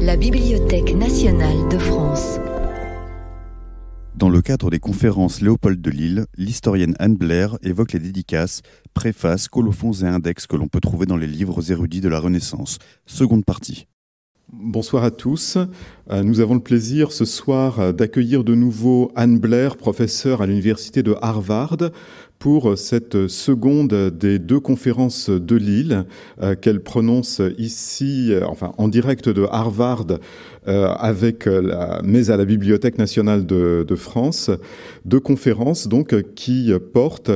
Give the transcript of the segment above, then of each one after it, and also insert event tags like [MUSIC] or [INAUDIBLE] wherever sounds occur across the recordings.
La Bibliothèque nationale de France. Dans le cadre des conférences Léopold de Lille, l'historienne Anne Blair évoque les dédicaces, préfaces, colophons et index que l'on peut trouver dans les livres érudits de la Renaissance. Seconde partie. Bonsoir à tous. Euh, nous avons le plaisir ce soir euh, d'accueillir de nouveau Anne Blair, professeure à l'université de Harvard, pour cette seconde des deux conférences de Lille euh, qu'elle prononce ici, euh, enfin en direct de Harvard, euh, avec euh, la mais à la Bibliothèque nationale de, France, deux conférences donc euh, qui portent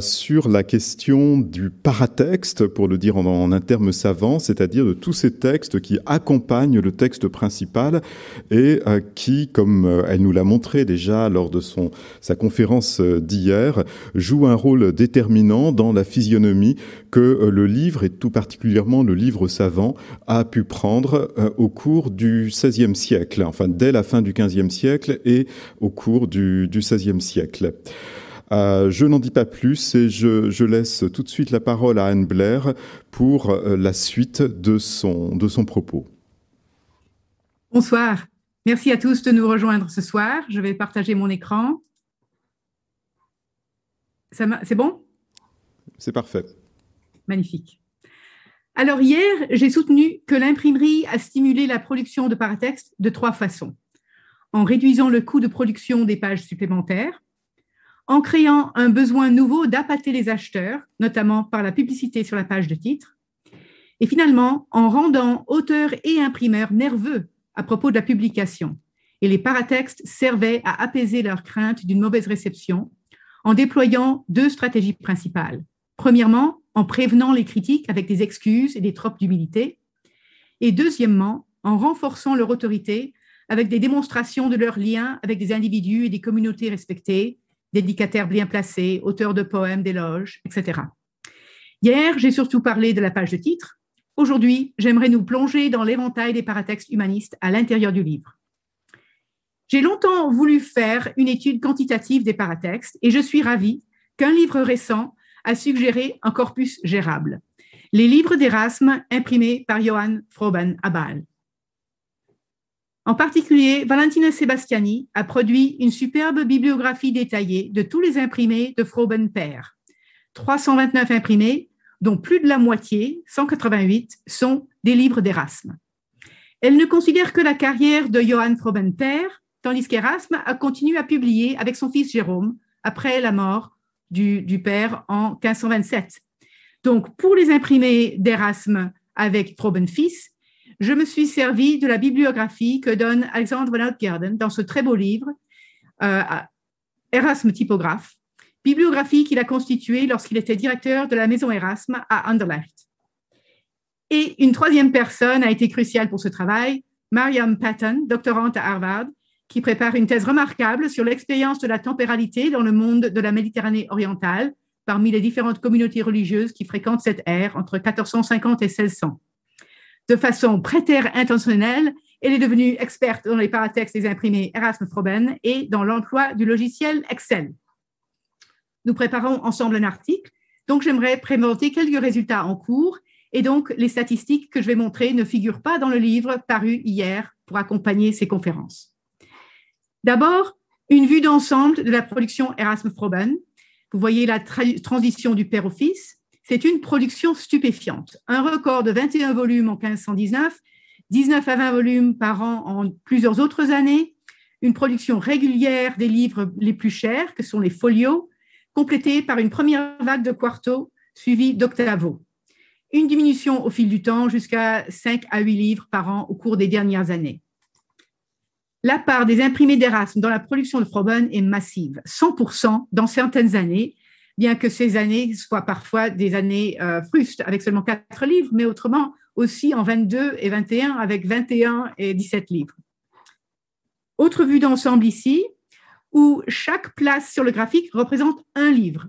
sur la question du paratexte, pour le dire en, un terme savant, c'est-à-dire de tous ces textes qui accompagnent le texte principal et qui, comme elle nous l'a montré déjà lors de son, sa conférence d'hier, jouent un rôle déterminant dans la physionomie que euh, le livre, et tout particulièrement le livre savant, a pu prendre euh, au cours du XVIe siècle, enfin dès la fin du XVe siècle et au cours du XVIe siècle. Euh, je n'en dis pas plus et je, laisse tout de suite la parole à Anne Blair pour la suite de son, de son propos. Bonsoir. Merci à tous de nous rejoindre ce soir. Je vais partager mon écran. C'est bon C'est parfait. Magnifique. Alors hier, j'ai soutenu que l'imprimerie a stimulé la production de paratextes de trois façons. En réduisant le coût de production des pages supplémentaires, en créant un besoin nouveau d'appâter les acheteurs, notamment par la publicité sur la page de titre, et finalement en rendant auteurs et imprimeurs nerveux à propos de la publication. Et les paratextes servaient à apaiser leurs craintes d'une mauvaise réception en déployant deux stratégies principales. Premièrement, en prévenant les critiques avec des excuses et des tropes d'humilité. Et deuxièmement, en renforçant leur autorité avec des démonstrations de leurs liens avec des individus et des communautés respectées, dédicataires bien placés, auteurs de poèmes, d'éloges, etc. Hier, j'ai surtout parlé de la page de titre. Aujourd'hui, j'aimerais nous plonger dans l'éventail des paratextes humanistes à l'intérieur du livre. J'ai longtemps voulu faire une étude quantitative des paratextes et je suis ravie qu'un livre récent a suggéré un corpus gérable, les livres d'Erasme imprimés par Johann Froben à Bâle. En particulier, Valentina Sebastiani a produit une superbe bibliographie détaillée de tous les imprimés de Froben père. 329 imprimés, dont plus de la moitié, 188, sont des livres d'Erasme. Elle ne considère que la carrière de Johann Froben père, tandis qu'Erasme a continué à publier avec son fils Jérôme, après la mort du, père en 1527. Donc, pour les imprimés d'Erasme avec Probenfis, je me suis servi de la bibliographie que donne Alexandre Van dans ce très beau livre, euh, Erasme typographe, bibliographie qu'il a constituée lorsqu'il était directeur de la maison Erasme à Anderlecht. Et une troisième personne a été cruciale pour ce travail, Mariam Patton, doctorante à Harvard, qui prépare une thèse remarquable sur l'expérience de la tempéralité dans le monde de la Méditerranée orientale parmi les différentes communautés religieuses qui fréquentent cette ère entre 1450 et 1600. De façon prétère intentionnelle, elle est devenue experte dans les paratextes des imprimés Erasmus Froben et dans l'emploi du logiciel Excel. Nous préparons ensemble un article, donc j'aimerais présenter quelques résultats en cours et donc les statistiques que je vais montrer ne figurent pas dans le livre paru hier pour accompagner ces conférences. D'abord, une vue d'ensemble de la production Erasmus Froben. Vous voyez la transition du père au fils. C'est une production stupéfiante. Un record de 21 volumes en 1519, 19 à 20 volumes par an en plusieurs autres années, une production régulière des livres les plus chers, que sont les folios, complétée par une première vague de quarto suivie d'octavo. Une diminution au fil du temps jusqu'à 5 à 8 livres par an au cours des dernières années. La part des imprimés d'Erasme dans la production de Froben est massive, 100% dans certaines années, bien que ces années soient parfois des années euh, frustes, avec seulement 4 livres, mais autrement aussi en 22 et 21, avec 21 et 17 livres. Autre vue d'ensemble ici, où chaque place sur le graphique représente un livre.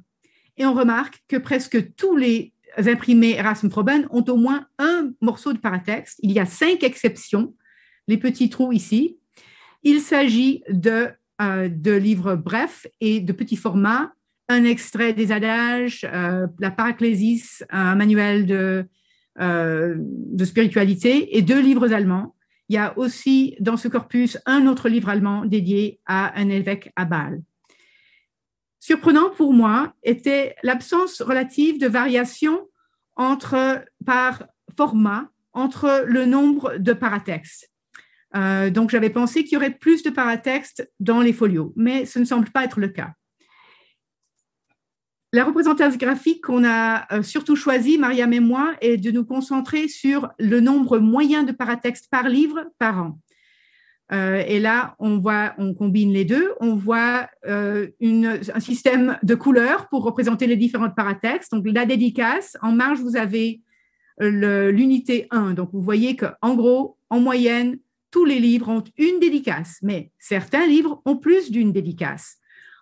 Et on remarque que presque tous les imprimés erasme Froben ont au moins un morceau de paratexte. Il y a cinq exceptions, les petits trous ici, il s'agit euh, de, livres brefs et de petits formats, un extrait des adages, euh, la paraclésis, un manuel de, euh, de spiritualité et deux livres allemands. Il y a aussi dans ce corpus un autre livre allemand dédié à un évêque à Bâle. Surprenant pour moi était l'absence relative de variation entre, par format entre le nombre de paratextes. Euh, donc j'avais pensé qu'il y aurait plus de paratextes dans les folios, mais ce ne semble pas être le cas. La représentation graphique qu'on a euh, surtout choisie, Mariam et moi, est de nous concentrer sur le nombre moyen de paratextes par livre par an. Euh, et là, on voit, on combine les deux. On voit un système de couleurs pour représenter les différents paratextes. Donc, la dédicace, en marge, vous avez l'unité 1. Donc, vous voyez qu'en gros, en moyenne, tous les livres ont une dédicace, mais certains livres ont plus d'une dédicace.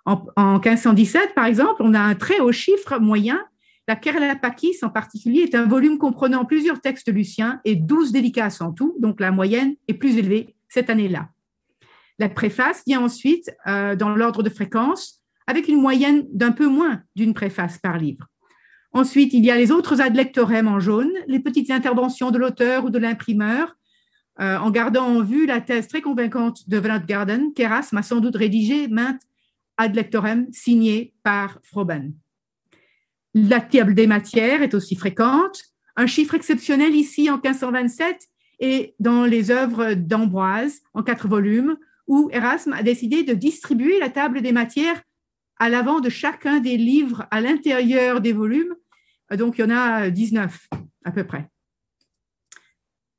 En, 1517, par exemple, on a un très haut chiffre moyen. La Kerala Pakis, en particulier, est un volume comprenant plusieurs textes luciens et douze dédicaces en tout, donc la moyenne est plus élevée cette année-là. La préface vient ensuite euh, dans l'ordre de fréquence, avec une moyenne d'un peu moins d'une préface par livre. Ensuite, il y a les autres ad en jaune, les petites interventions de l'auteur ou de l'imprimeur, euh, en gardant en vue la thèse très convaincante de Van Garden qu'Erasme a sans doute rédigé mainte ad lectorem signée par Froben. La table des matières est aussi fréquente, un chiffre exceptionnel ici en 1527 et dans les œuvres d'Ambroise en quatre volumes, où Erasme a décidé de distribuer la table des matières à l'avant de chacun des livres à l'intérieur des volumes. Euh, donc il y en a 19 à peu près.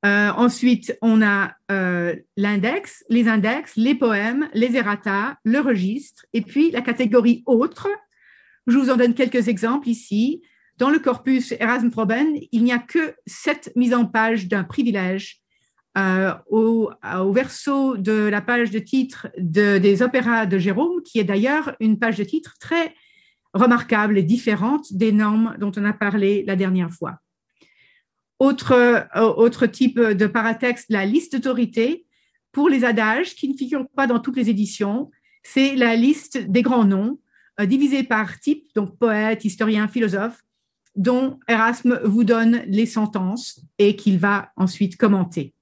Euh, ensuite, on a euh, l'index, les index, les poèmes, les errata, le registre, et puis la catégorie autres. Je vous en donne quelques exemples ici. Dans le corpus Erasmus Proben, il n'y a que sept mises en page d'un privilège. Euh, au, verso de la page de titre des opéras de Jérôme, qui est d'ailleurs une page de titre très remarquable et différente des normes dont on a parlé la dernière fois. Autre, euh, autre type de paratexte, la liste d'autorité pour les adages qui ne figurent pas dans toutes les éditions. C'est la liste des grands noms euh, divisée par type, donc poète, historien, philosophe, dont Erasme vous donne les sentences et qu'il va ensuite commenter.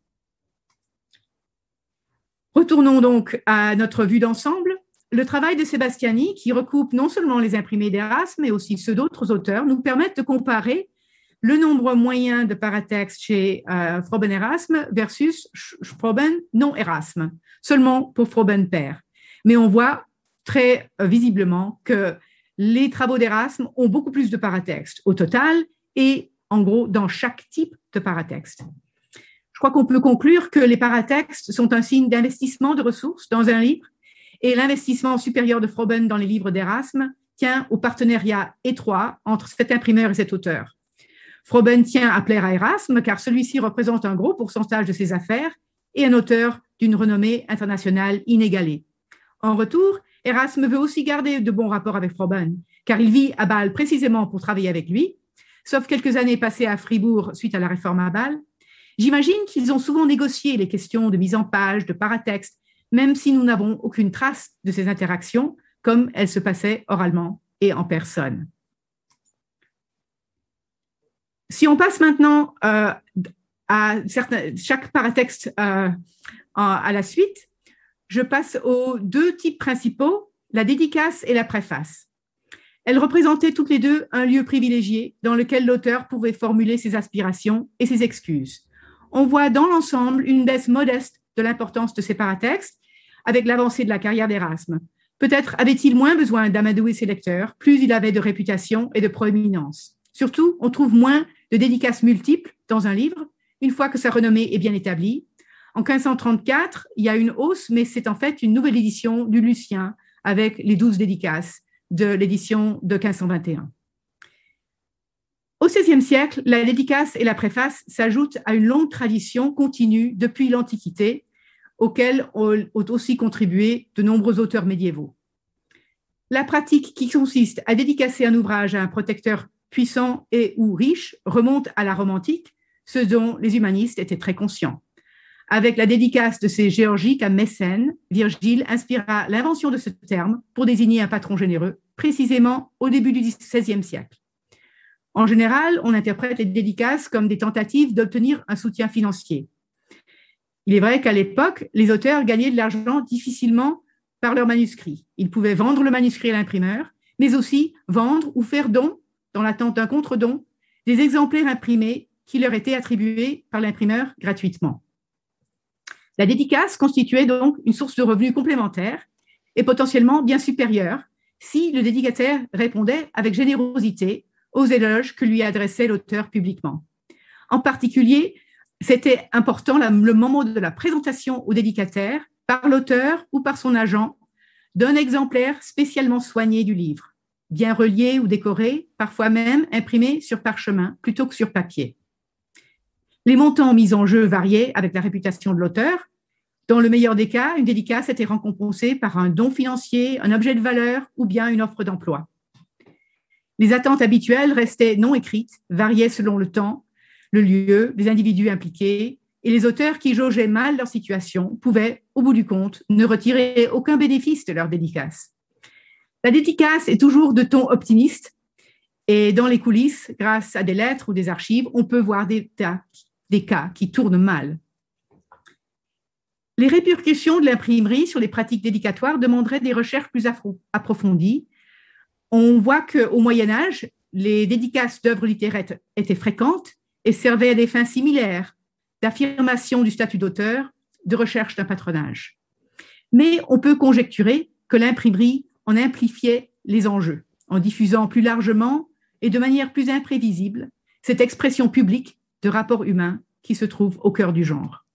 Retournons donc à notre vue d'ensemble. Le travail de Sebastiani, qui recoupe non seulement les imprimés d'Erasme, mais aussi ceux d'autres auteurs, nous permet de comparer le nombre moyen de paratextes chez euh, Froben Erasme versus Froben non Erasme, seulement pour Froben père. Mais on voit très euh, visiblement que les travaux d'Erasme ont beaucoup plus de paratextes au total et en gros dans chaque type de paratexte. Je crois qu'on peut conclure que les paratextes sont un signe d'investissement de ressources dans un livre et l'investissement supérieur de Froben dans les livres d'Erasme tient au partenariat étroit entre cet imprimeur et cet auteur. Froben tient à plaire à Erasme car celui-ci représente un gros pourcentage de ses affaires et un auteur d'une renommée internationale inégalée. En retour, Erasme veut aussi garder de bons rapports avec Froben car il vit à Bâle précisément pour travailler avec lui, sauf quelques années passées à Fribourg suite à la réforme à Bâle. J'imagine qu'ils ont souvent négocié les questions de mise en page, de paratexte, même si nous n'avons aucune trace de ces interactions, comme elles se passaient oralement et en personne. Si on passe maintenant euh, à chaque paratexte euh, à la suite, je passe aux deux types principaux, la dédicace et la préface. Elles représentaient toutes les deux un lieu privilégié dans lequel l'auteur pouvait formuler ses aspirations et ses excuses. On voit dans l'ensemble une baisse modeste de l'importance de ces paratextes avec l'avancée de la carrière d'Erasme. Peut-être avait-il moins besoin d'amadouer ses lecteurs, plus il avait de réputation et de proéminence. Surtout, on trouve moins de dédicaces multiples dans un livre, une fois que sa renommée est bien établie. En 1534, il y a une hausse, mais c'est en fait une nouvelle édition du Lucien avec les douze dédicaces de l'édition de 1521. Au XVIe siècle, la dédicace et la préface s'ajoutent à une longue tradition continue depuis l'Antiquité, auquel ont aussi contribué de nombreux auteurs médiévaux. La pratique qui consiste à dédicacer un ouvrage à un protecteur puissant et ou riche, remonte à la romantique, antique, ce dont les humanistes étaient très conscients. Avec la dédicace de ces géorgiques à Mécène, Virgile inspira l'invention de ce terme pour désigner un patron généreux, précisément au début du XVIe siècle. En général, on interprète les dédicaces comme des tentatives d'obtenir un soutien financier. Il est vrai qu'à l'époque, les auteurs gagnaient de l'argent difficilement par leurs manuscrits. Ils pouvaient vendre le manuscrit à l'imprimeur, mais aussi vendre ou faire don dans l'attente d'un contre-don, des exemplaires imprimés qui leur étaient attribués par l'imprimeur gratuitement. La dédicace constituait donc une source de revenus complémentaires et potentiellement bien supérieure si le dédicataire répondait avec générosité aux éloges que lui adressait l'auteur publiquement. En particulier, c'était important le moment de la présentation au dédicataire par l'auteur ou par son agent d'un exemplaire spécialement soigné du livre bien reliés ou décorés, parfois même imprimés sur parchemin plutôt que sur papier. Les montants mis en jeu variaient avec la réputation de l'auteur. Dans le meilleur des cas, une dédicace était récompensée par un don financier, un objet de valeur ou bien une offre d'emploi. Les attentes habituelles restaient non écrites, variaient selon le temps, le lieu, les individus impliqués, et les auteurs qui jaugeaient mal leur situation pouvaient, au bout du compte, ne retirer aucun bénéfice de leur dédicace. La dédicace est toujours de ton optimiste. Et dans les coulisses, grâce à des lettres ou des archives, on peut voir des, cas qui tournent mal. Les répercussions de l'imprimerie sur les pratiques dédicatoires demanderaient des recherches plus approfondies. On voit qu'au Moyen Âge, les dédicaces d'œuvres littéraires étaient fréquentes et servaient à des fins similaires, d'affirmation du statut d'auteur, de recherche d'un patronage. Mais on peut conjecturer que l'imprimerie on amplifiait les enjeux en diffusant plus largement et de manière plus imprévisible cette expression publique de rapport humain qui se trouve au cœur du genre.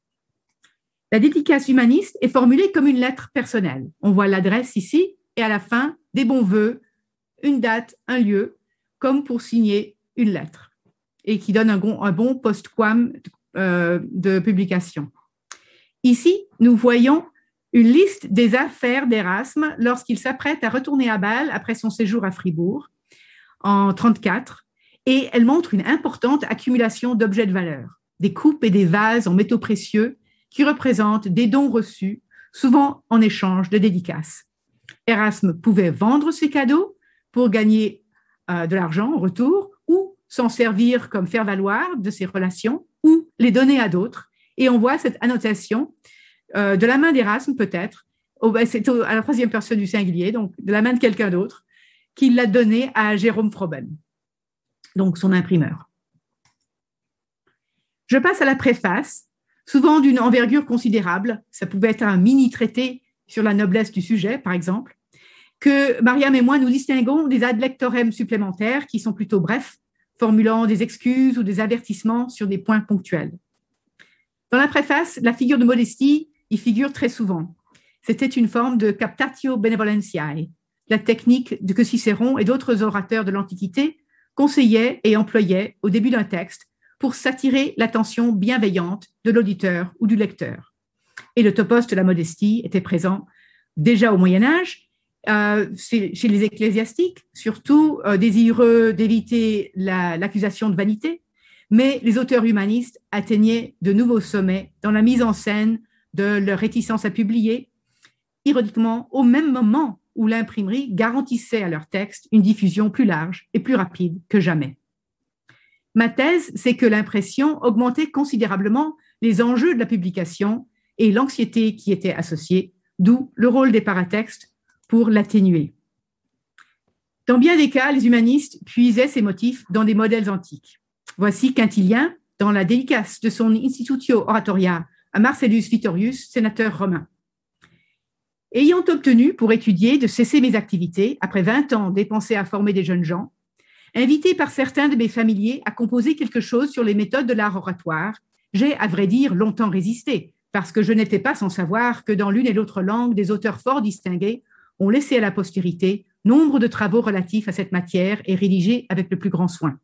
La dédicace humaniste est formulée comme une lettre personnelle. On voit l'adresse ici et à la fin des bons voeux, une date, un lieu, comme pour signer une lettre et qui donne un bon, un post-quam euh, de publication. Ici, nous voyons une liste des affaires d'Erasme lorsqu'il s'apprête à retourner à Bâle après son séjour à Fribourg en 1934, et elle montre une importante accumulation d'objets de valeur, des coupes et des vases en métaux précieux qui représentent des dons reçus, souvent en échange de dédicaces. Erasme pouvait vendre ses cadeaux pour gagner euh, de l'argent en retour, ou s'en servir comme faire valoir de ses relations, ou les donner à d'autres. Et on voit cette annotation euh, de la main d'Erasme peut-être, bah, c'est à la troisième personne du singulier, donc de la main de quelqu'un d'autre, qui l'a donné à Jérôme Froben, donc son imprimeur. Je passe à la préface, souvent d'une envergure considérable, ça pouvait être un mini-traité sur la noblesse du sujet, par exemple, que Mariam et moi nous distinguons des ad supplémentaires qui sont plutôt brefs, formulant des excuses ou des avertissements sur des points ponctuels. Dans la préface, la figure de modestie y figure très souvent. C'était une forme de captatio benevolentiae, la technique que Cicéron et d'autres orateurs de l'Antiquité conseillaient et employaient au début d'un texte pour s'attirer l'attention bienveillante de l'auditeur ou du lecteur. Et le topos de la modestie était présent déjà au Moyen Âge, euh, chez, les ecclésiastiques, surtout euh, désireux d'éviter l'accusation de vanité, mais les auteurs humanistes atteignaient de nouveaux sommets dans la mise en scène de leur réticence à publier, ironiquement au même moment où l'imprimerie garantissait à leur texte une diffusion plus large et plus rapide que jamais. Ma thèse, c'est que l'impression augmentait considérablement les enjeux de la publication et l'anxiété qui était associée, d'où le rôle des paratextes pour l'atténuer. Dans bien des cas, les humanistes puisaient ces motifs dans des modèles antiques. Voici Quintilien, dans la dédicace de son Institutio Oratoria à Marcellus Vitorius, sénateur romain. Ayant obtenu pour étudier de cesser mes activités, après 20 ans dépensés à former des jeunes gens, invité par certains de mes familiers à composer quelque chose sur les méthodes de l'art oratoire, j'ai, à vrai dire, longtemps résisté, parce que je n'étais pas sans savoir que dans l'une et l'autre langue, des auteurs fort distingués ont laissé à la postérité nombre de travaux relatifs à cette matière et rédigés avec le plus grand soin.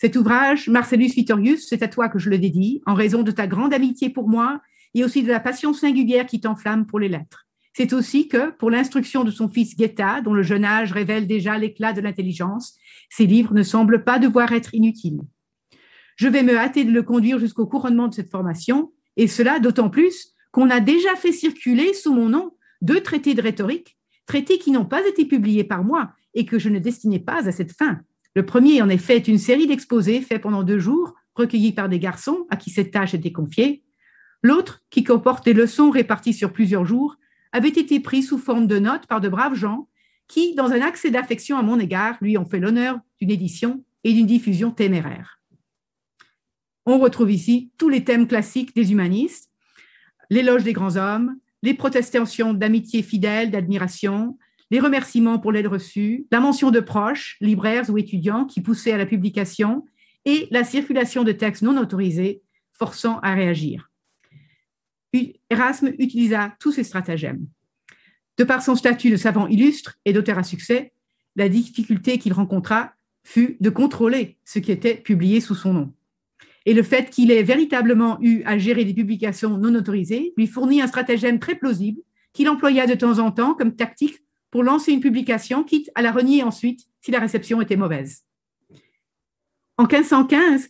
Cet ouvrage, Marcellus Vitorius, c'est à toi que je le dédie, en raison de ta grande amitié pour moi et aussi de la passion singulière qui t'enflamme pour les lettres. C'est aussi que, pour l'instruction de son fils Guetta, dont le jeune âge révèle déjà l'éclat de l'intelligence, ces livres ne semblent pas devoir être inutiles. Je vais me hâter de le conduire jusqu'au couronnement de cette formation, et cela d'autant plus qu'on a déjà fait circuler sous mon nom deux traités de rhétorique, traités qui n'ont pas été publiés par moi et que je ne destinais pas à cette fin. Le premier, en effet, est une série d'exposés faits pendant deux jours, recueillis par des garçons à qui cette tâche était confiée. L'autre, qui comporte des leçons réparties sur plusieurs jours, avait été pris sous forme de notes par de braves gens qui, dans un accès d'affection à mon égard, lui ont fait l'honneur d'une édition et d'une diffusion téméraire. On retrouve ici tous les thèmes classiques des humanistes, l'éloge des grands hommes, les protestations d'amitié fidèle, d'admiration, les remerciements pour l'aide reçue, la mention de proches, libraires ou étudiants qui poussaient à la publication et la circulation de textes non autorisés forçant à réagir. Erasme utilisa tous ces stratagèmes. De par son statut de savant illustre et d'auteur à succès, la difficulté qu'il rencontra fut de contrôler ce qui était publié sous son nom. Et le fait qu'il ait véritablement eu à gérer des publications non autorisées lui fournit un stratagème très plausible qu'il employa de temps en temps comme tactique pour lancer une publication, quitte à la renier ensuite si la réception était mauvaise. En 1515,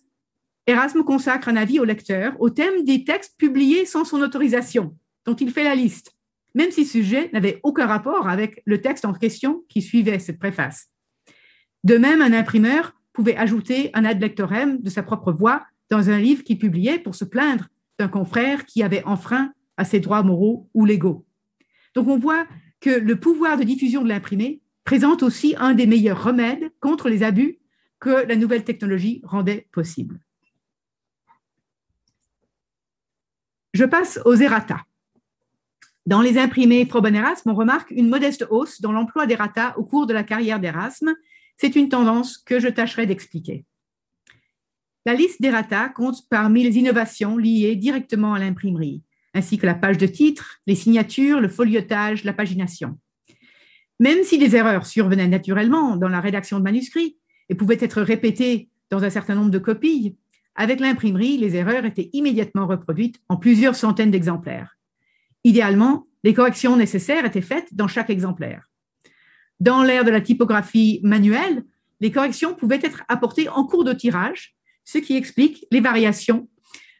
Erasme consacre un avis au lecteur au thème des textes publiés sans son autorisation, dont il fait la liste, même si ce sujet n'avait aucun rapport avec le texte en question qui suivait cette préface. De même, un imprimeur pouvait ajouter un ad lectorem de sa propre voix dans un livre qu'il publiait pour se plaindre d'un confrère qui avait enfreint à ses droits moraux ou légaux. Donc on voit que le pouvoir de diffusion de l'imprimé présente aussi un des meilleurs remèdes contre les abus que la nouvelle technologie rendait possible. Je passe aux errata. Dans les imprimés ProBon Erasme, on remarque une modeste hausse dans l'emploi des au cours de la carrière d'Erasme. C'est une tendance que je tâcherai d'expliquer. La liste des compte parmi les innovations liées directement à l'imprimerie ainsi que la page de titre, les signatures, le foliotage, la pagination. Même si des erreurs survenaient naturellement dans la rédaction de manuscrits et pouvaient être répétées dans un certain nombre de copies, avec l'imprimerie, les erreurs étaient immédiatement reproduites en plusieurs centaines d'exemplaires. Idéalement, les corrections nécessaires étaient faites dans chaque exemplaire. Dans l'ère de la typographie manuelle, les corrections pouvaient être apportées en cours de tirage, ce qui explique les variations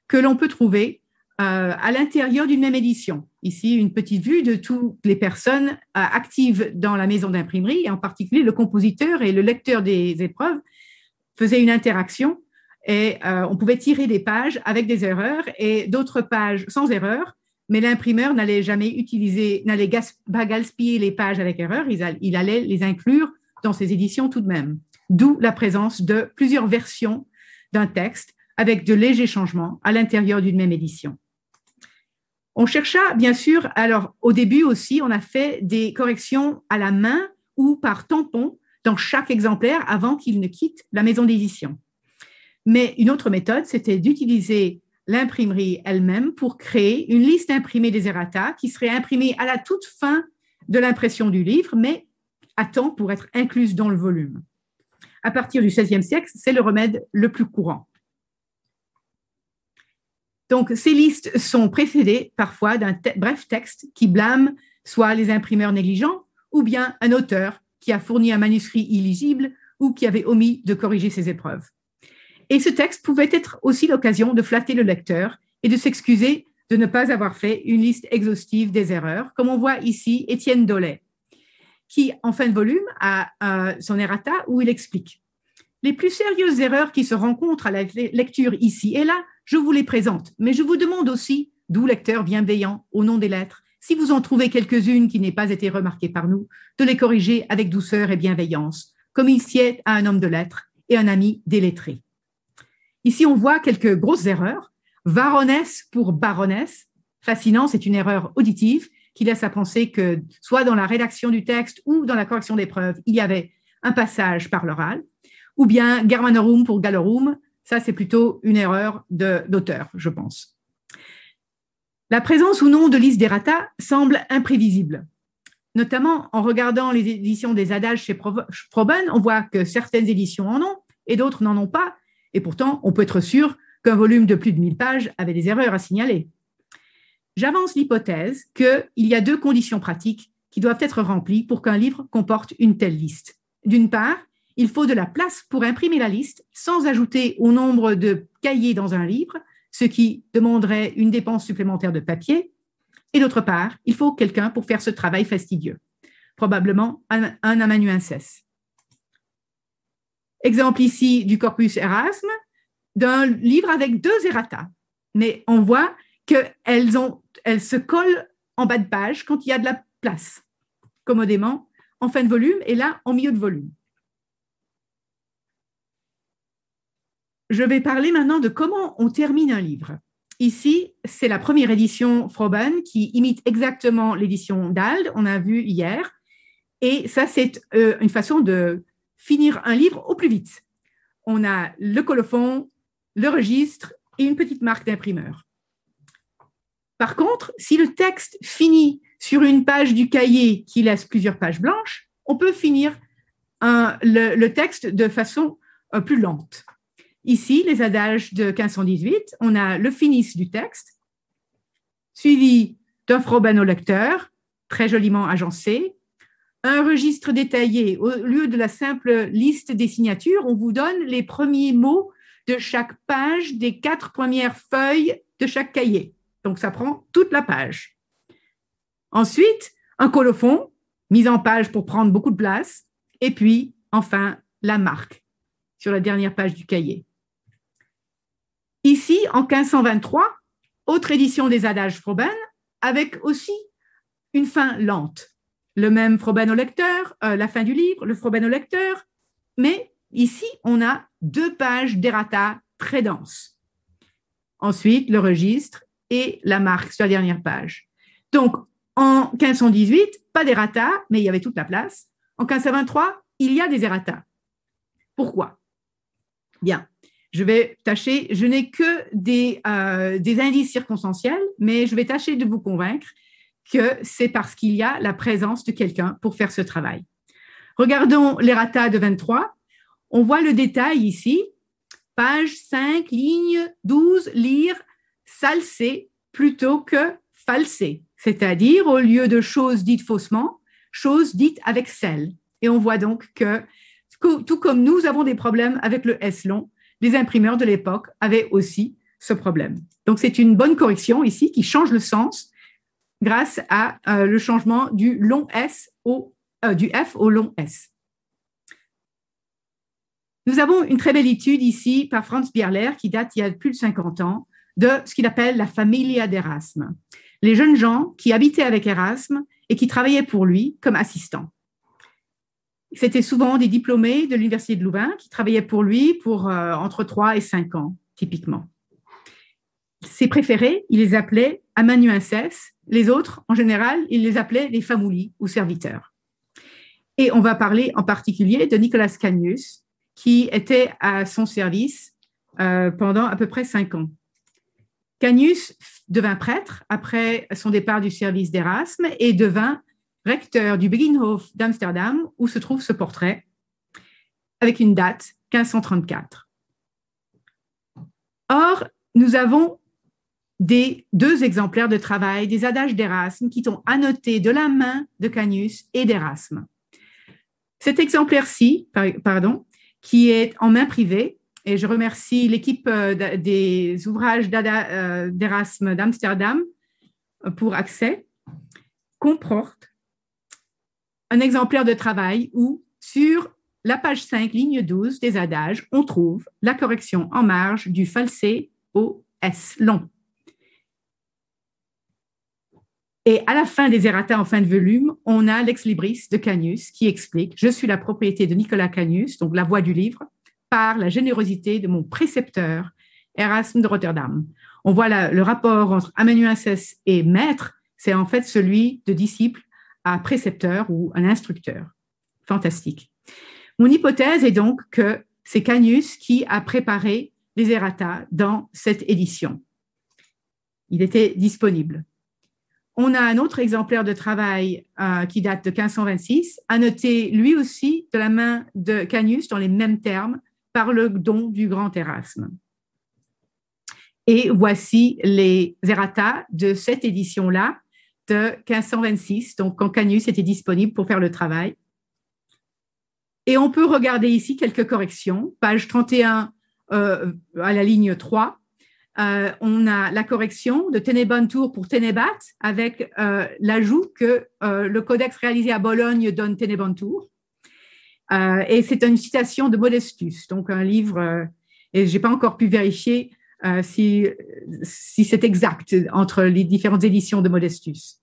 que l'on peut trouver euh, à l'intérieur d'une même édition. Ici, une petite vue de toutes les personnes euh, actives dans la maison d'imprimerie, en particulier le compositeur et le lecteur des épreuves faisaient une interaction et euh, on pouvait tirer des pages avec des erreurs et d'autres pages sans erreur, mais l'imprimeur n'allait jamais utiliser, n'allait pas gaspiller les pages avec erreur, il allait les inclure dans ses éditions tout de même. D'où la présence de plusieurs versions d'un texte avec de légers changements à l'intérieur d'une même édition. On chercha, bien sûr, alors au début aussi, on a fait des corrections à la main ou par tampon dans chaque exemplaire avant qu'il ne quitte la maison d'édition. Mais une autre méthode, c'était d'utiliser l'imprimerie elle-même pour créer une liste imprimée des errata qui serait imprimée à la toute fin de l'impression du livre, mais à temps pour être incluse dans le volume. À partir du XVIe siècle, c'est le remède le plus courant. Donc, ces listes sont précédées parfois d'un bref texte qui blâme soit les imprimeurs négligents ou bien un auteur qui a fourni un manuscrit illisible ou qui avait omis de corriger ses épreuves. Et ce texte pouvait être aussi l'occasion de flatter le lecteur et de s'excuser de ne pas avoir fait une liste exhaustive des erreurs, comme on voit ici Étienne Dollet, qui, en fin de volume, a son errata où il explique. Les plus sérieuses erreurs qui se rencontrent à la lecture ici et là je vous les présente, mais je vous demande aussi, doux lecteur bienveillant, au nom des lettres, si vous en trouvez quelques-unes qui n'aient pas été remarquées par nous, de les corriger avec douceur et bienveillance, comme il sied à un homme de lettres et un ami délettré. Ici, on voit quelques grosses erreurs. Varonesse pour baronesse. Fascinant, c'est une erreur auditive qui laisse à penser que soit dans la rédaction du texte ou dans la correction des preuves, il y avait un passage par l'oral. Ou bien Germanorum pour Gallorum, ça, c'est plutôt une erreur d'auteur, je pense. La présence ou non de liste Derrata semble imprévisible. Notamment en regardant les éditions des adages chez Proben, on voit que certaines éditions en ont et d'autres n'en ont pas. Et pourtant, on peut être sûr qu'un volume de plus de 1000 pages avait des erreurs à signaler. J'avance l'hypothèse qu'il y a deux conditions pratiques qui doivent être remplies pour qu'un livre comporte une telle liste. D'une part, il faut de la place pour imprimer la liste sans ajouter au nombre de cahiers dans un livre, ce qui demanderait une dépense supplémentaire de papier. Et d'autre part, il faut quelqu'un pour faire ce travail fastidieux, probablement un, un amanuensis. Exemple ici du corpus Erasme, d'un livre avec deux errata. Mais on voit qu'elles elles se collent en bas de page quand il y a de la place, commodément, en fin de volume et là, en milieu de volume. Je vais parler maintenant de comment on termine un livre. Ici, c'est la première édition Froben qui imite exactement l'édition d'Alde, on a vu hier. Et ça, c'est euh, une façon de finir un livre au plus vite. On a le colophon, le registre et une petite marque d'imprimeur. Par contre, si le texte finit sur une page du cahier qui laisse plusieurs pages blanches, on peut finir le, texte de façon euh, plus lente. Ici, les adages de 1518, on a le finis du texte, suivi d'un frobanolecteur, lecteur, très joliment agencé, un registre détaillé. Au lieu de la simple liste des signatures, on vous donne les premiers mots de chaque page des quatre premières feuilles de chaque cahier. Donc, ça prend toute la page. Ensuite, un colophon, mis en page pour prendre beaucoup de place. Et puis, enfin, la marque sur la dernière page du cahier. Ici, en 1523, autre édition des adages Froben, avec aussi une fin lente. Le même Froben au lecteur, euh, la fin du livre, le Froben au lecteur, mais ici, on a deux pages d'errata très denses. Ensuite, le registre et la marque sur la dernière page. Donc, en 1518, pas d'errata, mais il y avait toute la place. En 1523, il y a des errata. Pourquoi Bien, je vais tâcher, je n'ai que euh, des, indices circonstanciels, mais je vais tâcher de vous convaincre que c'est parce qu'il y a la présence de quelqu'un pour faire ce travail. Regardons les ratas de 23. On voit le détail ici. Page 5, ligne 12, lire salsé plutôt que falsé, c'est-à-dire au lieu de choses dites faussement, choses dites avec sel. Et on voit donc que tout comme nous avons des problèmes avec le S long, les imprimeurs de l'époque avaient aussi ce problème. Donc c'est une bonne correction ici qui change le sens grâce à euh, le changement du long S au euh, du F au long S. Nous avons une très belle étude ici par Franz Bierler qui date il y a plus de 50 ans de ce qu'il appelle la familia d'Erasme. Les jeunes gens qui habitaient avec Erasme et qui travaillaient pour lui comme assistants. C'était souvent des diplômés de l'Université de Louvain qui travaillaient pour lui pour euh, entre trois et 5 ans, typiquement. Ses préférés, il les appelait amanuenses. Les autres, en général, il les appelait les famoulis ou serviteurs. Et on va parler en particulier de Nicolas Canius, qui était à son service euh, pendant à peu près cinq ans. Canius devint prêtre après son départ du service d'Erasme et devint recteur du Beginhof d'Amsterdam, où se trouve ce portrait, avec une date, 1534. Or, nous avons des deux exemplaires de travail des adages d'Erasme qui sont annotés de la main de Canus et d'Erasme. Cet exemplaire-ci, pardon, qui est en main privée, et je remercie l'équipe euh, des ouvrages euh, d'Erasme d'Amsterdam euh, pour accès, comporte un exemplaire de travail où, sur la page 5, ligne 12 des adages, on trouve la correction en marge du falsé au S long. Et à la fin des errata en fin de volume, on a l'ex libris de Canius qui explique Je suis la propriété de Nicolas Canius, donc la voix du livre, par la générosité de mon précepteur Erasme de Rotterdam. On voit là, le rapport entre amanuensis et maître, c'est en fait celui de disciple un précepteur ou un instructeur. Fantastique. Mon hypothèse est donc que c'est Canius qui a préparé les errata dans cette édition. Il était disponible. On a un autre exemplaire de travail euh, qui date de 1526, annoté lui aussi de la main de Canius dans les mêmes termes par le don du grand Erasme. Et voici les errata de cette édition-là, 1526, donc quand Canus était disponible pour faire le travail. Et on peut regarder ici quelques corrections. Page 31 euh, à la ligne 3, euh, on a la correction de Tenebantour pour Tenebat avec euh, l'ajout que le codex réalisé à Bologne donne Tenebantour. et c'est une citation de Modestus, donc un livre, et je n'ai pas encore pu vérifier si, si c'est exact entre les différentes éditions de Modestus.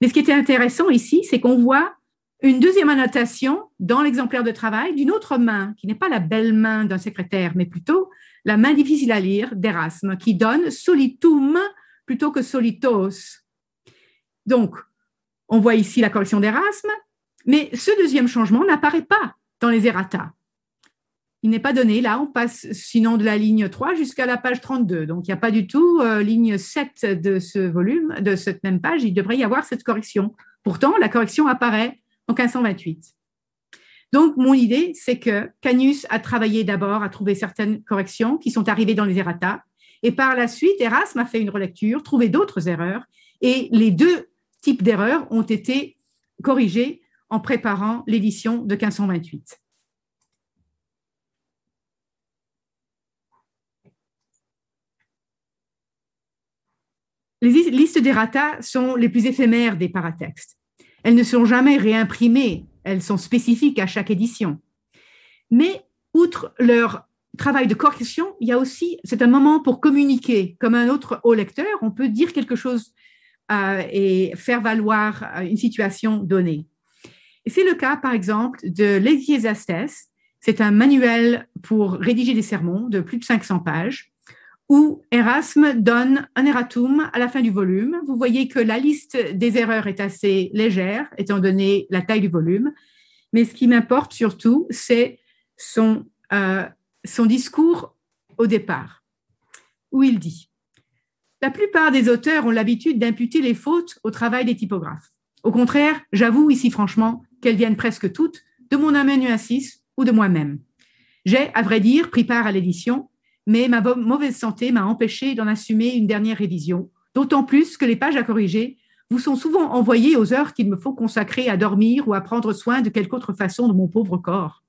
Mais ce qui était intéressant ici, c'est qu'on voit une deuxième annotation dans l'exemplaire de travail d'une autre main, qui n'est pas la belle main d'un secrétaire, mais plutôt la main difficile à lire d'Erasme, qui donne solitum plutôt que solitos. Donc, on voit ici la correction d'Erasme, mais ce deuxième changement n'apparaît pas dans les errata il n'est pas donné. Là, on passe sinon de la ligne 3 jusqu'à la page 32. Donc, il n'y a pas du tout euh, ligne 7 de ce volume, de cette même page. Il devrait y avoir cette correction. Pourtant, la correction apparaît en 1528. Donc, mon idée, c'est que Canus a travaillé d'abord à trouver certaines corrections qui sont arrivées dans les errata. Et par la suite, Erasme a fait une relecture, trouvé d'autres erreurs. Et les deux types d'erreurs ont été corrigés en préparant l'édition de 1528. Les listes d'errata sont les plus éphémères des paratextes. Elles ne sont jamais réimprimées, elles sont spécifiques à chaque édition. Mais outre leur travail de correction, il y a aussi, c'est un moment pour communiquer comme un autre au lecteur, on peut dire quelque chose euh, et faire valoir euh, une situation donnée. Et c'est le cas, par exemple, de l'Ecclésiastes. C'est un manuel pour rédiger des sermons de plus de 500 pages où Erasme donne un erratum à la fin du volume. Vous voyez que la liste des erreurs est assez légère, étant donné la taille du volume. Mais ce qui m'importe surtout, c'est son, euh, son discours au départ, où il dit La plupart des auteurs ont l'habitude d'imputer les fautes au travail des typographes. Au contraire, j'avoue ici franchement qu'elles viennent presque toutes de mon amanuensis ou de moi-même. J'ai, à vrai dire, pris part à l'édition mais ma mauvaise santé m'a empêché d'en assumer une dernière révision, d'autant plus que les pages à corriger vous sont souvent envoyées aux heures qu'il me faut consacrer à dormir ou à prendre soin de quelque autre façon de mon pauvre corps.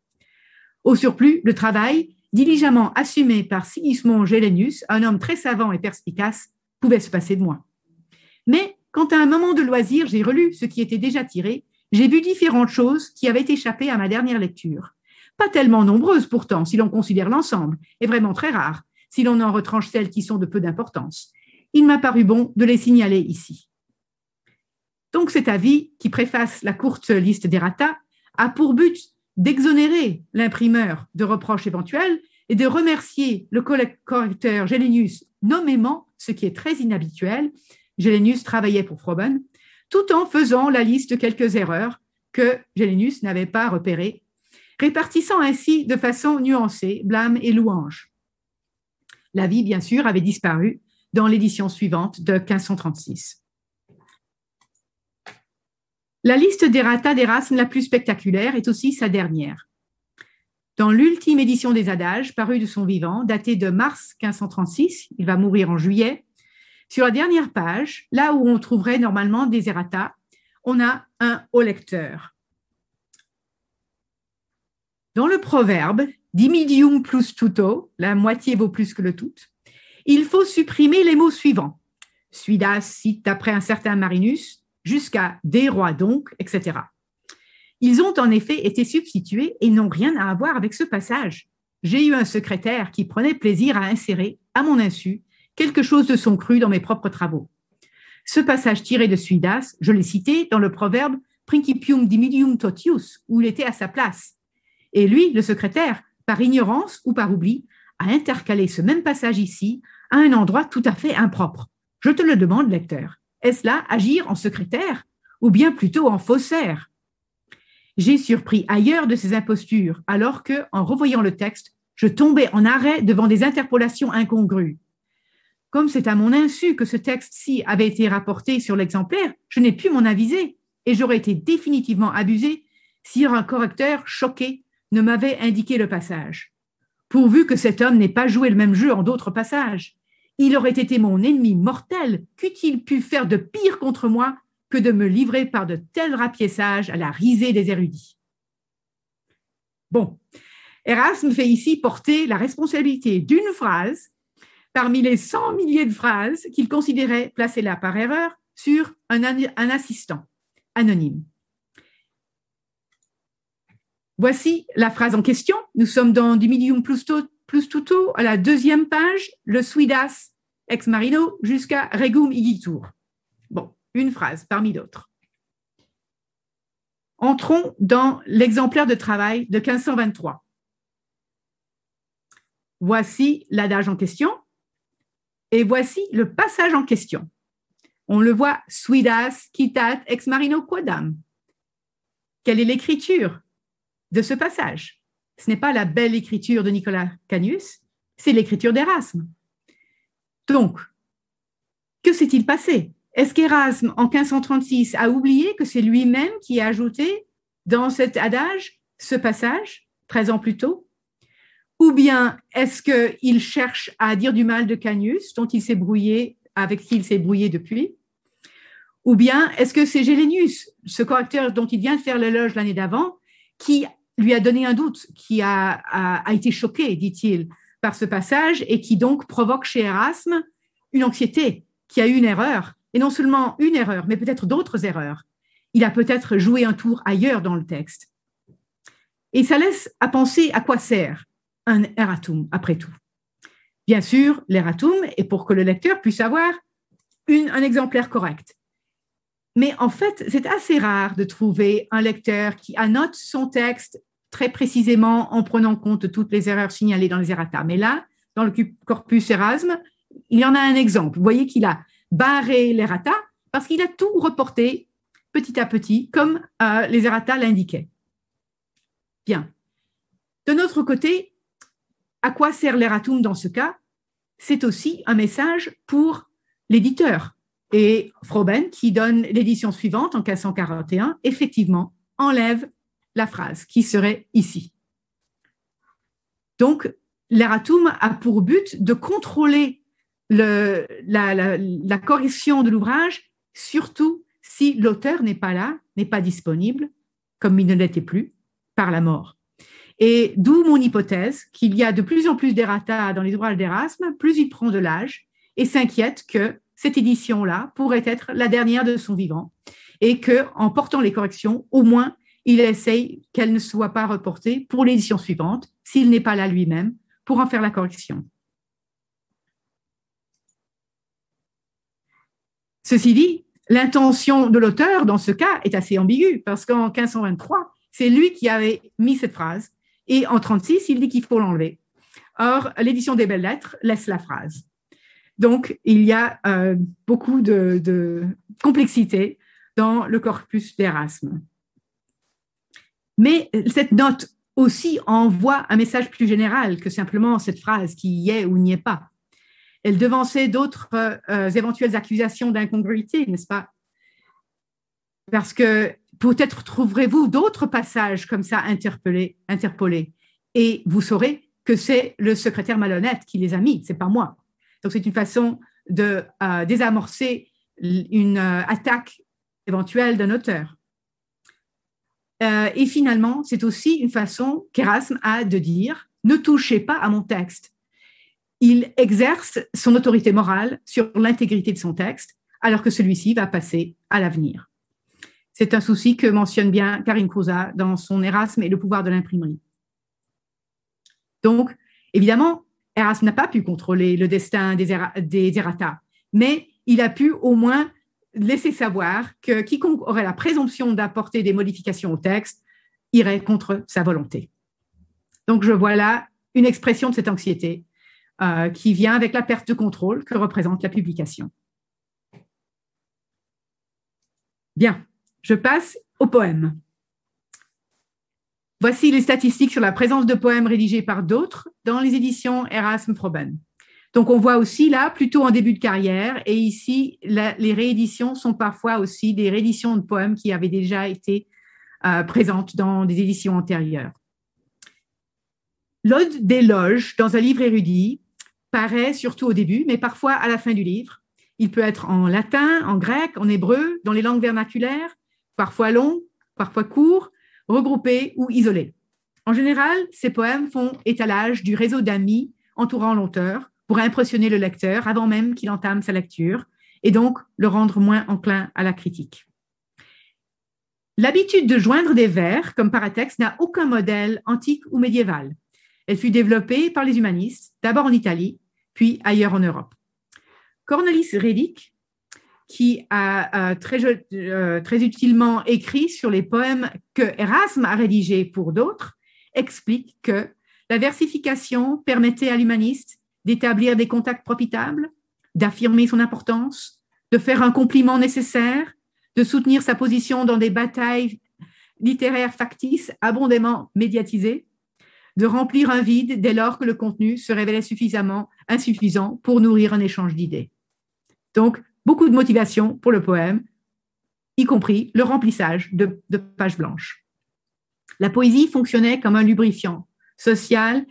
Au surplus, le travail, diligemment assumé par Sigismond Gelenius, un homme très savant et perspicace, pouvait se passer de moi. Mais quand à un moment de loisir, j'ai relu ce qui était déjà tiré, j'ai vu différentes choses qui avaient échappé à ma dernière lecture pas tellement nombreuses pourtant, si l'on considère l'ensemble, et vraiment très rares, si l'on en retranche celles qui sont de peu d'importance. Il m'a paru bon de les signaler ici. Donc cet avis, qui préface la courte liste des ratas, a pour but d'exonérer l'imprimeur de reproches éventuels et de remercier le correcteur Gélénius nommément, ce qui est très inhabituel. Gélénius travaillait pour Froben, tout en faisant la liste de quelques erreurs que Gélénius n'avait pas repérées répartissant ainsi de façon nuancée blâme et louange. La vie, bien sûr, avait disparu dans l'édition suivante de 1536. La liste d'errata d'Erasme la plus spectaculaire est aussi sa dernière. Dans l'ultime édition des Adages, parue de son vivant, datée de mars 1536, il va mourir en juillet, sur la dernière page, là où on trouverait normalement des errata, on a un au lecteur. Dans le proverbe, dimidium plus tuto »,« la moitié vaut plus que le tout, il faut supprimer les mots suivants. Suidas cite d'après un certain Marinus, jusqu'à des rois donc, etc. Ils ont en effet été substitués et n'ont rien à voir avec ce passage. J'ai eu un secrétaire qui prenait plaisir à insérer, à mon insu, quelque chose de son cru dans mes propres travaux. Ce passage tiré de Suidas, je l'ai cité dans le proverbe Principium dimidium totius, où il était à sa place, et lui, le secrétaire, par ignorance ou par oubli, a intercalé ce même passage ici à un endroit tout à fait impropre. Je te le demande, lecteur. Est-ce là agir en secrétaire ou bien plutôt en faussaire J'ai surpris ailleurs de ces impostures alors que, en revoyant le texte, je tombais en arrêt devant des interpolations incongrues. Comme c'est à mon insu que ce texte-ci avait été rapporté sur l'exemplaire, je n'ai pu m'en aviser et j'aurais été définitivement abusé si un correcteur choqué ne m'avait indiqué le passage. Pourvu que cet homme n'ait pas joué le même jeu en d'autres passages. Il aurait été mon ennemi mortel. Qu'eût-il pu faire de pire contre moi que de me livrer par de tels rapiessages à la risée des érudits Bon, Erasme fait ici porter la responsabilité d'une phrase parmi les cent milliers de phrases qu'il considérait placées là par erreur sur un assistant anonyme. Voici la phrase en question. Nous sommes dans du Medium plus, tôt, plus tuto, à la deuxième page, le Suidas ex marino jusqu'à Regum igitur. Bon, une phrase parmi d'autres. Entrons dans l'exemplaire de travail de 1523. Voici l'adage en question et voici le passage en question. On le voit, suidas, quitat, ex marino quodam. Quelle est l'écriture de ce passage. Ce n'est pas la belle écriture de Nicolas Canius, c'est l'écriture d'Erasme. Donc, que s'est-il passé Est-ce qu'Erasme, en 1536, a oublié que c'est lui-même qui a ajouté dans cet adage ce passage, 13 ans plus tôt Ou bien est-ce qu'il cherche à dire du mal de Canius, dont il s'est brouillé, avec qui il s'est brouillé depuis Ou bien est-ce que c'est Gélénius, ce correcteur dont il vient de faire l'éloge l'année d'avant, qui lui a donné un doute qui a, été choqué, dit-il, par ce passage et qui donc provoque chez Erasme une anxiété, qui a eu une erreur, et non seulement une erreur, mais peut-être d'autres erreurs. Il a peut-être joué un tour ailleurs dans le texte. Et ça laisse à penser à quoi sert un erratum, après tout. Bien sûr, l'erratum est pour que le lecteur puisse avoir un exemplaire correct. Mais en fait, c'est assez rare de trouver un lecteur qui annote son texte très précisément en prenant compte toutes les erreurs signalées dans les errata. Mais là, dans le corpus Erasme, il y en a un exemple. Vous voyez qu'il a barré l'errata parce qu'il a tout reporté petit à petit, comme euh, les errata l'indiquaient. Bien. De notre côté, à quoi sert l'erratum dans ce cas C'est aussi un message pour l'éditeur. Et Froben, qui donne l'édition suivante en 1541, effectivement, enlève la phrase qui serait ici. Donc, l'eratum a pour but de contrôler la, correction de l'ouvrage, surtout si l'auteur n'est pas là, n'est pas disponible, comme il ne l'était plus, par la mort. Et d'où mon hypothèse qu'il y a de plus en plus d'errata dans les ouvrages d'Erasme, plus il prend de l'âge et s'inquiète que cette édition-là pourrait être la dernière de son vivant et que, en portant les corrections, au moins il essaye qu'elle ne soit pas reportée pour l'édition suivante, s'il n'est pas là lui-même, pour en faire la correction. Ceci dit, l'intention de l'auteur, dans ce cas, est assez ambiguë, parce qu'en 1523, c'est lui qui avait mis cette phrase, et en 36, il dit qu'il faut l'enlever. Or, l'édition des belles lettres laisse la phrase. Donc, il y a euh, beaucoup de, de complexité dans le corpus d'Erasme. Mais cette note aussi envoie un message plus général que simplement cette phrase qui y est ou n'y est pas. Elle devançait d'autres euh, éventuelles accusations d'incongruité, n'est-ce pas Parce que peut-être trouverez-vous d'autres passages comme ça interpellés, interpolés, et vous saurez que c'est le secrétaire malhonnête qui les a mis, c'est pas moi. Donc c'est une façon de euh, désamorcer une euh, attaque éventuelle d'un auteur. Euh, et finalement, c'est aussi une façon qu'Erasme a de dire ne touchez pas à mon texte. Il exerce son autorité morale sur l'intégrité de son texte, alors que celui-ci va passer à l'avenir. C'est un souci que mentionne bien Karim Krausa dans son Erasme et le pouvoir de l'imprimerie. Donc, évidemment, Erasme n'a pas pu contrôler le destin des, errata, mais il a pu au moins laisser savoir que quiconque aurait la présomption d'apporter des modifications au texte irait contre sa volonté. Donc je vois là une expression de cette anxiété euh, qui vient avec la perte de contrôle que représente la publication. Bien, je passe au poème. Voici les statistiques sur la présence de poèmes rédigés par d'autres dans les éditions Erasmus Froben. Donc on voit aussi là, plutôt en début de carrière, et ici, les rééditions sont parfois aussi des rééditions de poèmes qui avaient déjà été euh, présentes dans des éditions antérieures. L'ode loges dans un livre érudit, paraît surtout au début, mais parfois à la fin du livre. Il peut être en latin, en grec, en hébreu, dans les langues vernaculaires, parfois long, parfois court, regroupé ou isolé. En général, ces poèmes font étalage du réseau d'amis entourant l'auteur, pour impressionner le lecteur avant même qu'il entame sa lecture et donc le rendre moins enclin à la critique. L'habitude de joindre des vers comme paratexte n'a aucun modèle antique ou médiéval. Elle fut développée par les humanistes, d'abord en Italie, puis ailleurs en Europe. Cornelis Redick, qui a très, euh, très utilement écrit sur les poèmes que Erasme a rédigés pour d'autres, explique que la versification permettait à l'humaniste d'établir des contacts profitables, d'affirmer son importance, de faire un compliment nécessaire, de soutenir sa position dans des batailles littéraires factices abondamment médiatisées, de remplir un vide dès lors que le contenu se révélait suffisamment insuffisant pour nourrir un échange d'idées. Donc, beaucoup de motivation pour le poème, y compris le remplissage de, de pages blanches. La poésie fonctionnait comme un lubrifiant social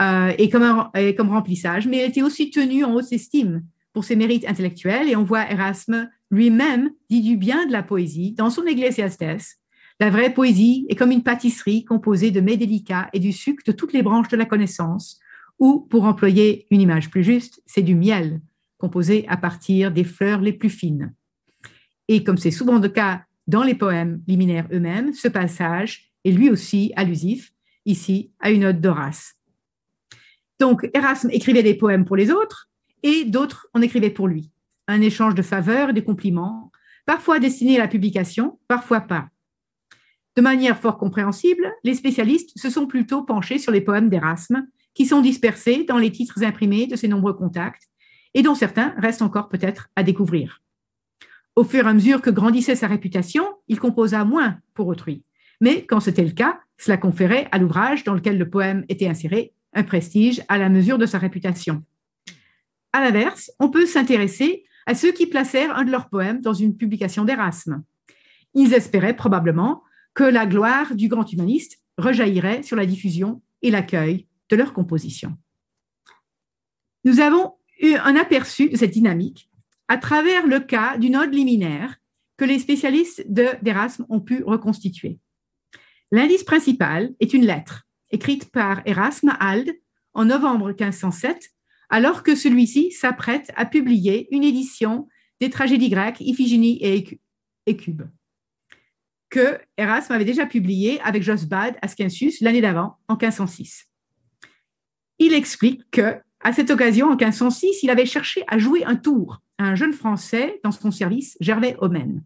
euh, et, comme remplissage, mais elle était aussi tenu en haute estime pour ses mérites intellectuels. Et on voit Erasme lui-même dit du bien de la poésie dans son Ecclésiastes. La vraie poésie est comme une pâtisserie composée de mets délicats et du sucre de toutes les branches de la connaissance, ou, pour employer une image plus juste, c'est du miel composé à partir des fleurs les plus fines. Et comme c'est souvent le cas dans les poèmes liminaires eux-mêmes, ce passage est lui aussi allusif, ici, à une ode d'Horace. Donc Erasme écrivait des poèmes pour les autres et d'autres en écrivaient pour lui. Un échange de faveurs et de compliments, parfois destinés à la publication, parfois pas. De manière fort compréhensible, les spécialistes se sont plutôt penchés sur les poèmes d'Erasme, qui sont dispersés dans les titres imprimés de ses nombreux contacts et dont certains restent encore peut-être à découvrir. Au fur et à mesure que grandissait sa réputation, il composa moins pour autrui. Mais quand c'était le cas, cela conférait à l'ouvrage dans lequel le poème était inséré un prestige à la mesure de sa réputation. À l'inverse, on peut s'intéresser à ceux qui placèrent un de leurs poèmes dans une publication d'Erasme. Ils espéraient probablement que la gloire du grand humaniste rejaillirait sur la diffusion et l'accueil de leurs compositions. Nous avons eu un aperçu de cette dynamique à travers le cas d'une ode liminaire que les spécialistes d'Erasme ont pu reconstituer. L'indice principal est une lettre écrite par Erasme Alde en novembre 1507, alors que celui-ci s'apprête à publier une édition des tragédies grecques Iphigénie et Écube, que Erasme avait déjà publiée avec Josbad Ascensus l'année d'avant, en 1506. Il explique que, à cette occasion, en 1506, il avait cherché à jouer un tour à un jeune Français dans son service, Gervais Homène.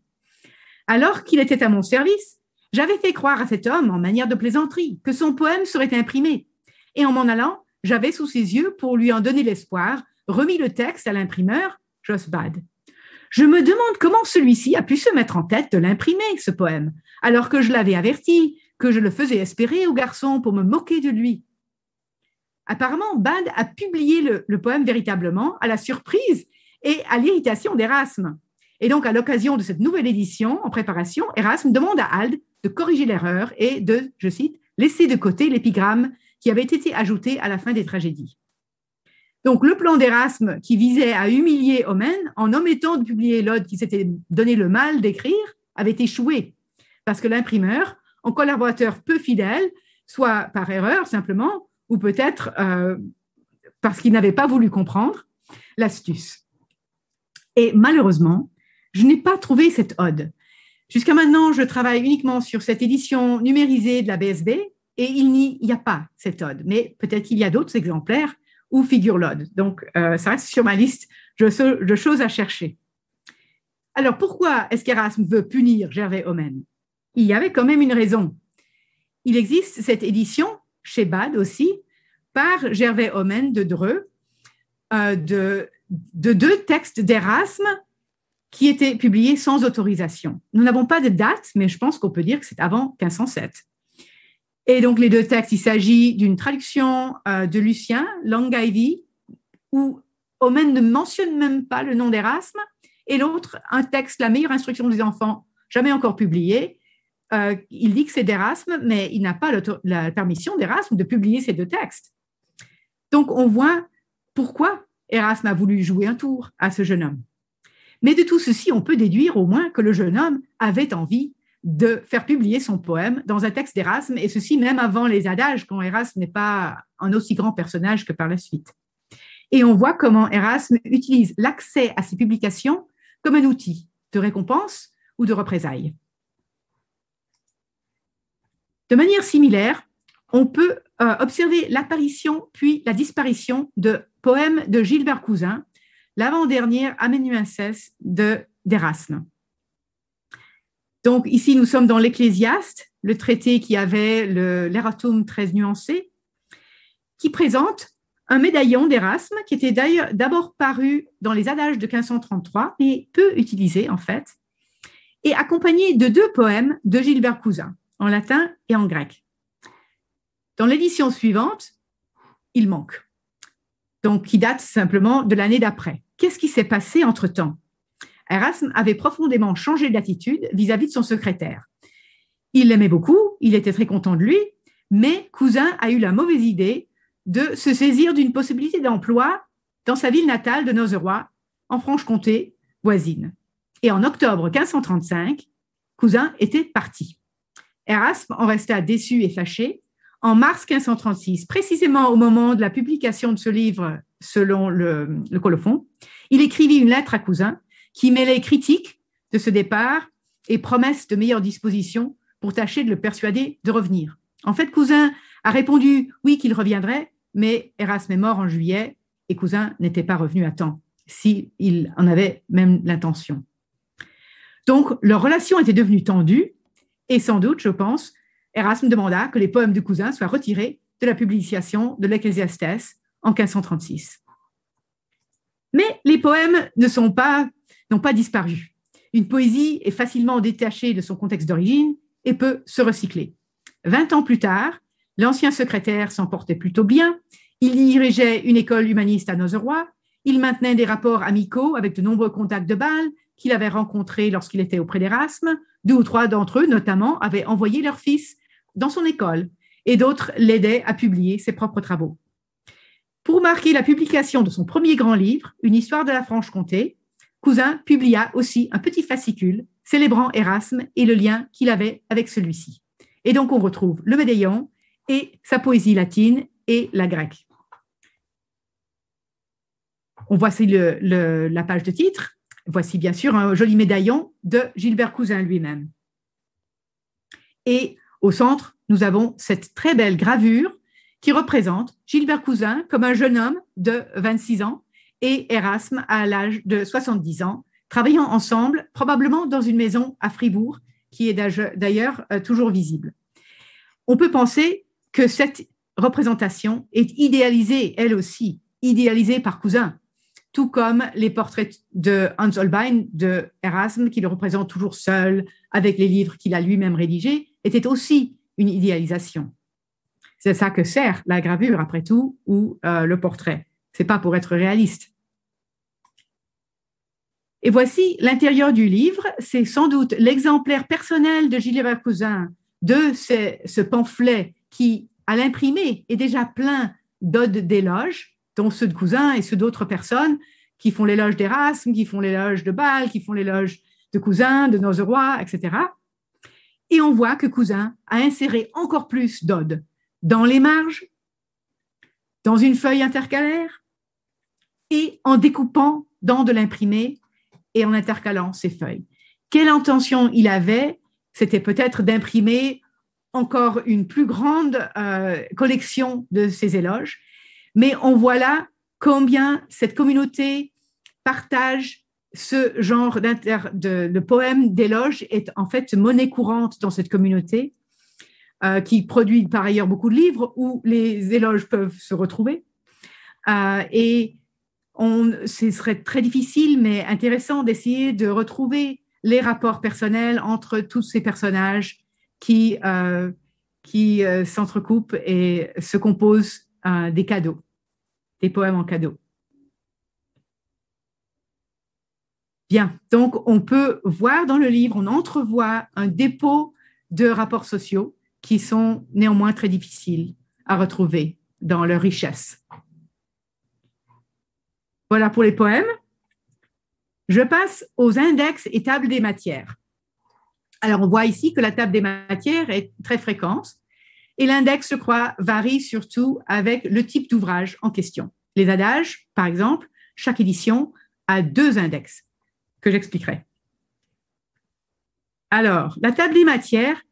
Alors qu'il était à mon service, j'avais fait croire à cet homme, en manière de plaisanterie, que son poème serait imprimé. Et en m'en allant, j'avais sous ses yeux, pour lui en donner l'espoir, remis le texte à l'imprimeur, Josbad. Je me demande comment celui-ci a pu se mettre en tête de l'imprimer, ce poème, alors que je l'avais averti, que je le faisais espérer au garçon pour me moquer de lui. Apparemment, Bad a publié le, poème véritablement à la surprise et à l'irritation d'Erasme. Et donc, à l'occasion de cette nouvelle édition en préparation, Erasme demande à Alde de corriger l'erreur et de, je cite, laisser de côté l'épigramme qui avait été ajouté à la fin des tragédies. Donc le plan d'Erasme qui visait à humilier Omen en omettant de publier l'ode qui s'était donné le mal d'écrire avait échoué parce que l'imprimeur, en collaborateur peu fidèle, soit par erreur simplement, ou peut-être euh, parce qu'il n'avait pas voulu comprendre l'astuce. Et malheureusement, je n'ai pas trouvé cette ode. Jusqu'à maintenant, je travaille uniquement sur cette édition numérisée de la BSB et il n'y a pas cette ode. Mais peut-être qu'il y a d'autres exemplaires où figure l'ode. Donc, euh, ça reste sur ma liste de choses à chercher. Alors, pourquoi est-ce qu'Erasme veut punir Gervais homène Il y avait quand même une raison. Il existe cette édition, chez Bad aussi, par Gervais homène de Dreux, euh, de, de deux textes d'Erasme qui était publié sans autorisation. Nous n'avons pas de date, mais je pense qu'on peut dire que c'est avant 1507. Et donc les deux textes, il s'agit d'une traduction euh, de Lucien, Ivy, où Omen ne mentionne même pas le nom d'Erasme, et l'autre, un texte, La meilleure instruction des enfants, jamais encore publié. Euh, il dit que c'est d'Erasme, mais il n'a pas la permission d'Erasme de publier ces deux textes. Donc on voit pourquoi Erasme a voulu jouer un tour à ce jeune homme. Mais de tout ceci, on peut déduire au moins que le jeune homme avait envie de faire publier son poème dans un texte d'Erasme, et ceci même avant les adages, quand Erasme n'est pas un aussi grand personnage que par la suite. Et on voit comment Erasme utilise l'accès à ses publications comme un outil de récompense ou de représailles. De manière similaire, on peut euh, observer l'apparition puis la disparition de poèmes de Gilbert Cousin l'avant-dernière aménuincès de d'Erasme. Donc ici, nous sommes dans l'Ecclésiaste, le traité qui avait l'Eratum très nuancé, qui présente un médaillon d'Erasme qui était d'ailleurs d'abord paru dans les adages de 1533, mais peu utilisé en fait, et accompagné de deux poèmes de Gilbert Cousin, en latin et en grec. Dans l'édition suivante, il manque donc qui date simplement de l'année d'après. Qu'est-ce qui s'est passé entre-temps Erasme avait profondément changé d'attitude vis-à-vis de son secrétaire. Il l'aimait beaucoup, il était très content de lui, mais Cousin a eu la mauvaise idée de se saisir d'une possibilité d'emploi dans sa ville natale de Nozeroy, en Franche-Comté, voisine. Et en octobre 1535, Cousin était parti. Erasme en resta déçu et fâché, en mars 1536, précisément au moment de la publication de ce livre selon le, colophon, il écrivit une lettre à Cousin qui mêlait critiques de ce départ et promesses de meilleures dispositions pour tâcher de le persuader de revenir. En fait, Cousin a répondu oui qu'il reviendrait, mais Erasme est mort en juillet et Cousin n'était pas revenu à temps, s'il en avait même l'intention. Donc, leur relation était devenue tendue et sans doute, je pense, Erasme demanda que les poèmes de cousin soient retirés de la publication de l'Ecclésiastès en 1536. Mais les poèmes ne n'ont pas disparu. Une poésie est facilement détachée de son contexte d'origine et peut se recycler. Vingt ans plus tard, l'ancien secrétaire s'en portait plutôt bien. Il dirigeait une école humaniste à Nozeroy. Il maintenait des rapports amicaux avec de nombreux contacts de Bâle qu'il avait rencontrés lorsqu'il était auprès d'Erasme. Deux ou trois d'entre eux, notamment, avaient envoyé leur fils dans son école et d'autres l'aidaient à publier ses propres travaux. Pour marquer la publication de son premier grand livre, Une histoire de la Franche-Comté, Cousin publia aussi un petit fascicule célébrant Erasme et le lien qu'il avait avec celui-ci. Et donc on retrouve le médaillon et sa poésie latine et la grecque. On voici la page de titre. Voici bien sûr un joli médaillon de Gilbert Cousin lui-même. Et au centre, nous avons cette très belle gravure qui représente Gilbert Cousin comme un jeune homme de 26 ans et Erasme à l'âge de 70 ans, travaillant ensemble, probablement dans une maison à Fribourg, qui est d'ailleurs euh, toujours visible. On peut penser que cette représentation est idéalisée, elle aussi, idéalisée par Cousin, tout comme les portraits de Hans Holbein, de Erasme, qui le représente toujours seul, avec les livres qu'il a lui-même rédigés, était aussi une idéalisation. C'est ça que sert la gravure, après tout, ou euh, le portrait. C'est pas pour être réaliste. Et voici l'intérieur du livre. C'est sans doute l'exemplaire personnel de Gilles Cousin de ce, pamphlet qui, à l'imprimé, est déjà plein d'odes d'éloges, dont ceux de Cousin et ceux d'autres personnes qui font l'éloge d'Erasme, qui font l'éloge de Bâle, qui font l'éloge de Cousin, de Nozeroy, etc. Et on voit que Cousin a inséré encore plus d'odes dans les marges, dans une feuille intercalaire, et en découpant dans de l'imprimé et en intercalant ces feuilles. Quelle intention il avait C'était peut-être d'imprimer encore une plus grande euh, collection de ces éloges, mais on voit là combien cette communauté partage ce genre de, de poème d'éloge est en fait monnaie courante dans cette communauté, euh, qui produit par ailleurs beaucoup de livres où les éloges peuvent se retrouver. Euh, et on, ce serait très difficile, mais intéressant d'essayer de retrouver les rapports personnels entre tous ces personnages qui, euh, qui s'entrecoupent et se composent des cadeaux, des poèmes en cadeaux. Bien, donc on peut voir dans le livre, on entrevoit un dépôt de rapports sociaux qui sont néanmoins très difficiles à retrouver dans leur richesse. Voilà pour les poèmes. Je passe aux index et tables des matières. Alors, on voit ici que la table des matières est très fréquente et l'index, je crois, varie surtout avec le type d'ouvrage en question. Les adages, par exemple, chaque édition a deux index que j'expliquerai. Alors, la table des matières,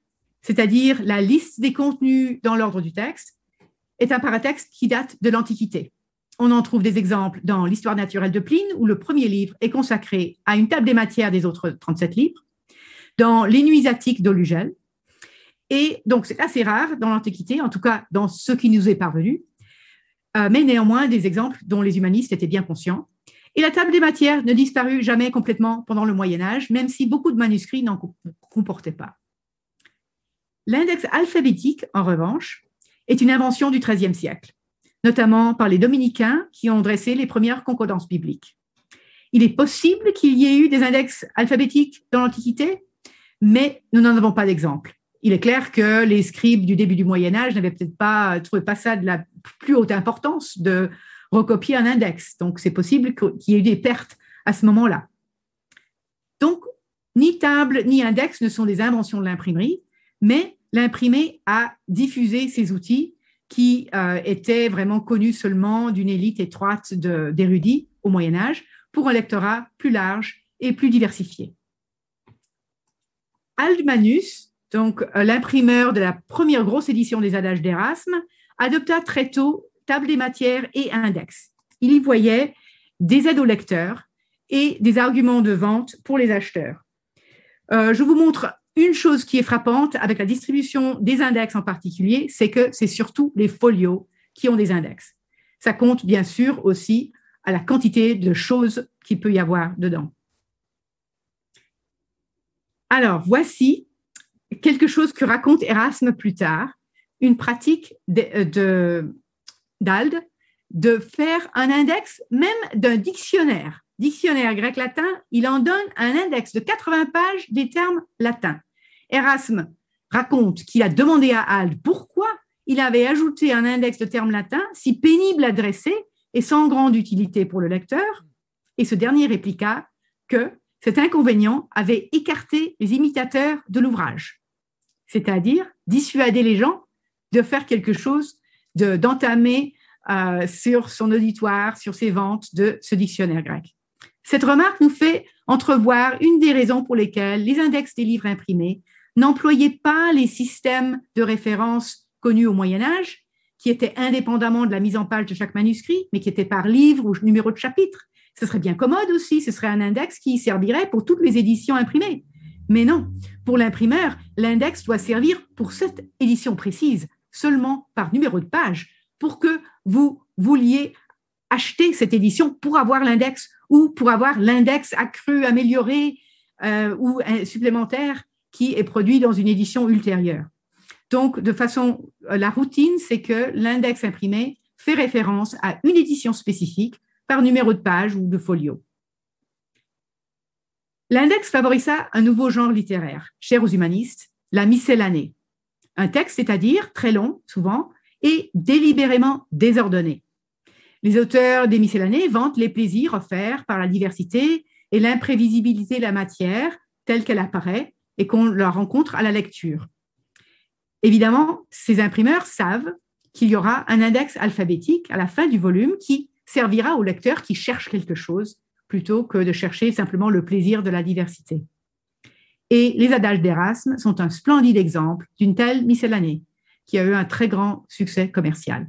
c'est-à-dire la liste des contenus dans l'ordre du texte, est un paratexte qui date de l'Antiquité. On en trouve des exemples dans l'Histoire naturelle de Pline, où le premier livre est consacré à une table des matières des autres 37 livres, dans Les Nuits attiques d'Olugel. Et donc, c'est assez rare dans l'Antiquité, en tout cas dans ce qui nous est parvenu, euh, mais néanmoins des exemples dont les humanistes étaient bien conscients. Et la table des matières ne disparut jamais complètement pendant le Moyen Âge, même si beaucoup de manuscrits n'en comportaient pas. L'index alphabétique, en revanche, est une invention du XIIIe siècle, notamment par les dominicains qui ont dressé les premières concordances bibliques. Il est possible qu'il y ait eu des index alphabétiques dans l'Antiquité, mais nous n'en avons pas d'exemple. Il est clair que les scribes du début du Moyen Âge n'avaient peut-être pas trouvé pas ça de la plus haute importance de, recopier un index. Donc, c'est possible qu'il y ait eu des pertes à ce moment-là. Donc, ni table ni index ne sont des inventions de l'imprimerie, mais l'imprimé a diffusé ces outils qui euh, étaient vraiment connus seulement d'une élite étroite d'érudits au Moyen Âge pour un lectorat plus large et plus diversifié. Aldmanus, donc euh, l'imprimeur de la première grosse édition des Adages d'Erasme, adopta très tôt table des matières et index. Il y voyait des aides aux lecteurs et des arguments de vente pour les acheteurs. Euh, je vous montre une chose qui est frappante avec la distribution des index en particulier, c'est que c'est surtout les folios qui ont des index. Ça compte bien sûr aussi à la quantité de choses qu'il peut y avoir dedans. Alors, voici quelque chose que raconte Erasme plus tard, une pratique de euh, d'Alde de faire un index même d'un dictionnaire. Dictionnaire grec-latin, il en donne un index de 80 pages des termes latins. Erasme raconte qu'il a demandé à Alde pourquoi il avait ajouté un index de termes latins si pénible à dresser et sans grande utilité pour le lecteur, et ce dernier répliqua que cet inconvénient avait écarté les imitateurs de l'ouvrage, c'est-à-dire dissuader les gens de faire quelque chose d'entamer euh, sur son auditoire, sur ses ventes de ce dictionnaire grec. Cette remarque nous fait entrevoir une des raisons pour lesquelles les index des livres imprimés n'employaient pas les systèmes de référence connus au Moyen Âge, qui étaient indépendamment de la mise en page de chaque manuscrit, mais qui étaient par livre ou numéro de chapitre. Ce serait bien commode aussi, ce serait un index qui servirait pour toutes les éditions imprimées. Mais non, pour l'imprimeur, l'index doit servir pour cette édition précise, seulement par numéro de page pour que vous vouliez acheter cette édition pour avoir l'index ou pour avoir l'index accru, amélioré euh, ou euh, supplémentaire qui est produit dans une édition ultérieure. Donc, de façon, euh, la routine, c'est que l'index imprimé fait référence à une édition spécifique par numéro de page ou de folio. L'index favorisa un nouveau genre littéraire, cher aux humanistes, la miscellanée. Un texte, c'est-à-dire très long, souvent, et délibérément désordonné. Les auteurs des miscellanées vantent les plaisirs offerts par la diversité et l'imprévisibilité de la matière telle qu'elle apparaît et qu'on la rencontre à la lecture. Évidemment, ces imprimeurs savent qu'il y aura un index alphabétique à la fin du volume qui servira au lecteur qui cherche quelque chose plutôt que de chercher simplement le plaisir de la diversité et les adages d'Erasme sont un splendide exemple d'une telle miscellanée qui a eu un très grand succès commercial.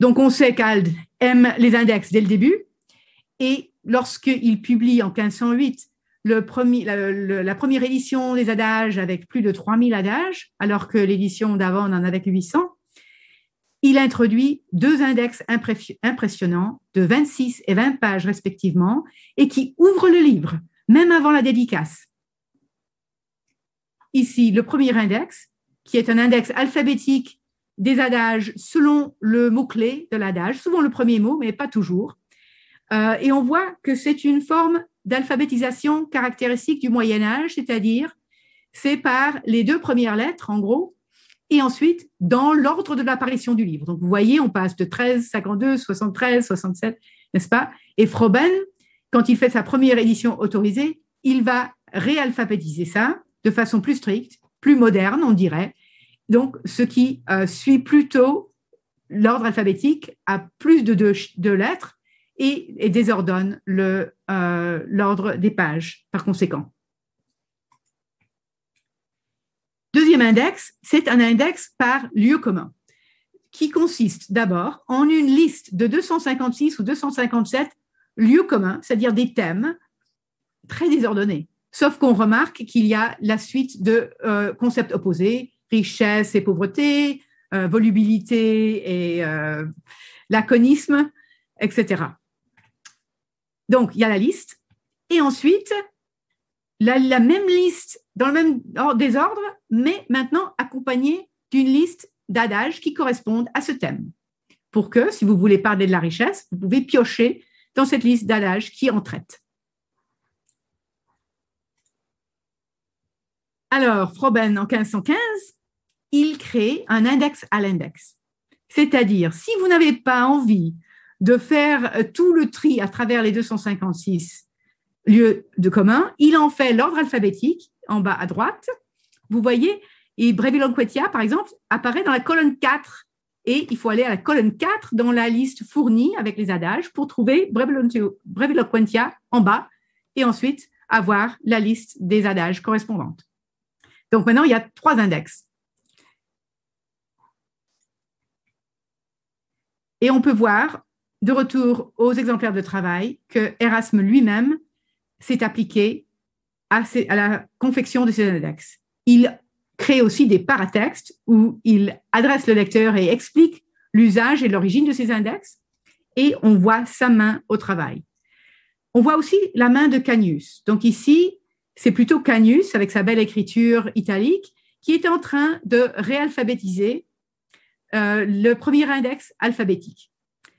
Donc on sait qu'Ald aime les index dès le début et lorsqu'il publie en 1508 la, première édition des adages avec plus de 3000 adages, alors que l'édition d'avant en avait 800, il introduit deux index impressionnants de 26 et 20 pages respectivement et qui ouvrent le livre, même avant la dédicace. Ici, le premier index, qui est un index alphabétique des adages selon le mot-clé de l'adage, souvent le premier mot, mais pas toujours. Euh, et on voit que c'est une forme d'alphabétisation caractéristique du Moyen Âge, c'est-à-dire c'est par les deux premières lettres, en gros, et ensuite dans l'ordre de l'apparition du livre. Donc vous voyez, on passe de 13, 52, 73, 67, n'est-ce pas Et Froben, quand il fait sa première édition autorisée, il va réalphabétiser ça de façon plus stricte, plus moderne, on dirait. Donc ce qui euh, suit plutôt l'ordre alphabétique à plus de deux, lettres et, désordonne euh, l'ordre des pages par conséquent. Deuxième index, c'est un index par lieu commun, qui consiste d'abord en une liste de 256 ou 257 lieux communs, c'est-à-dire des thèmes très désordonnés. Sauf qu'on remarque qu'il y a la suite de euh, concepts opposés, richesse et pauvreté, euh, volubilité et euh, laconisme, etc. Donc, il y a la liste. Et ensuite, la, même liste dans le même désordre, mais maintenant accompagnée d'une liste d'adages qui correspondent à ce thème. Pour que, si vous voulez parler de la richesse, vous pouvez piocher dans cette liste d'adages qui en traite. Alors, Froben, en 1515, il crée un index à l'index. C'est-à-dire, si vous n'avez pas envie de faire euh, tout le tri à travers les 256 lieu de commun. Il en fait l'ordre alphabétique en bas à droite. Vous voyez, et breville par exemple, apparaît dans la colonne 4. Et il faut aller à la colonne 4 dans la liste fournie avec les adages pour trouver breville en bas et ensuite avoir la liste des adages correspondantes. Donc maintenant, il y a trois index. Et on peut voir, de retour aux exemplaires de travail, que Erasme lui-même s'est appliqué à, la confection de ces index. Il crée aussi des paratextes où il adresse le lecteur et explique l'usage et l'origine de ces index, et on voit sa main au travail. On voit aussi la main de Canius. Donc ici, c'est plutôt Canius, avec sa belle écriture italique, qui est en train de réalphabétiser euh, le premier index alphabétique.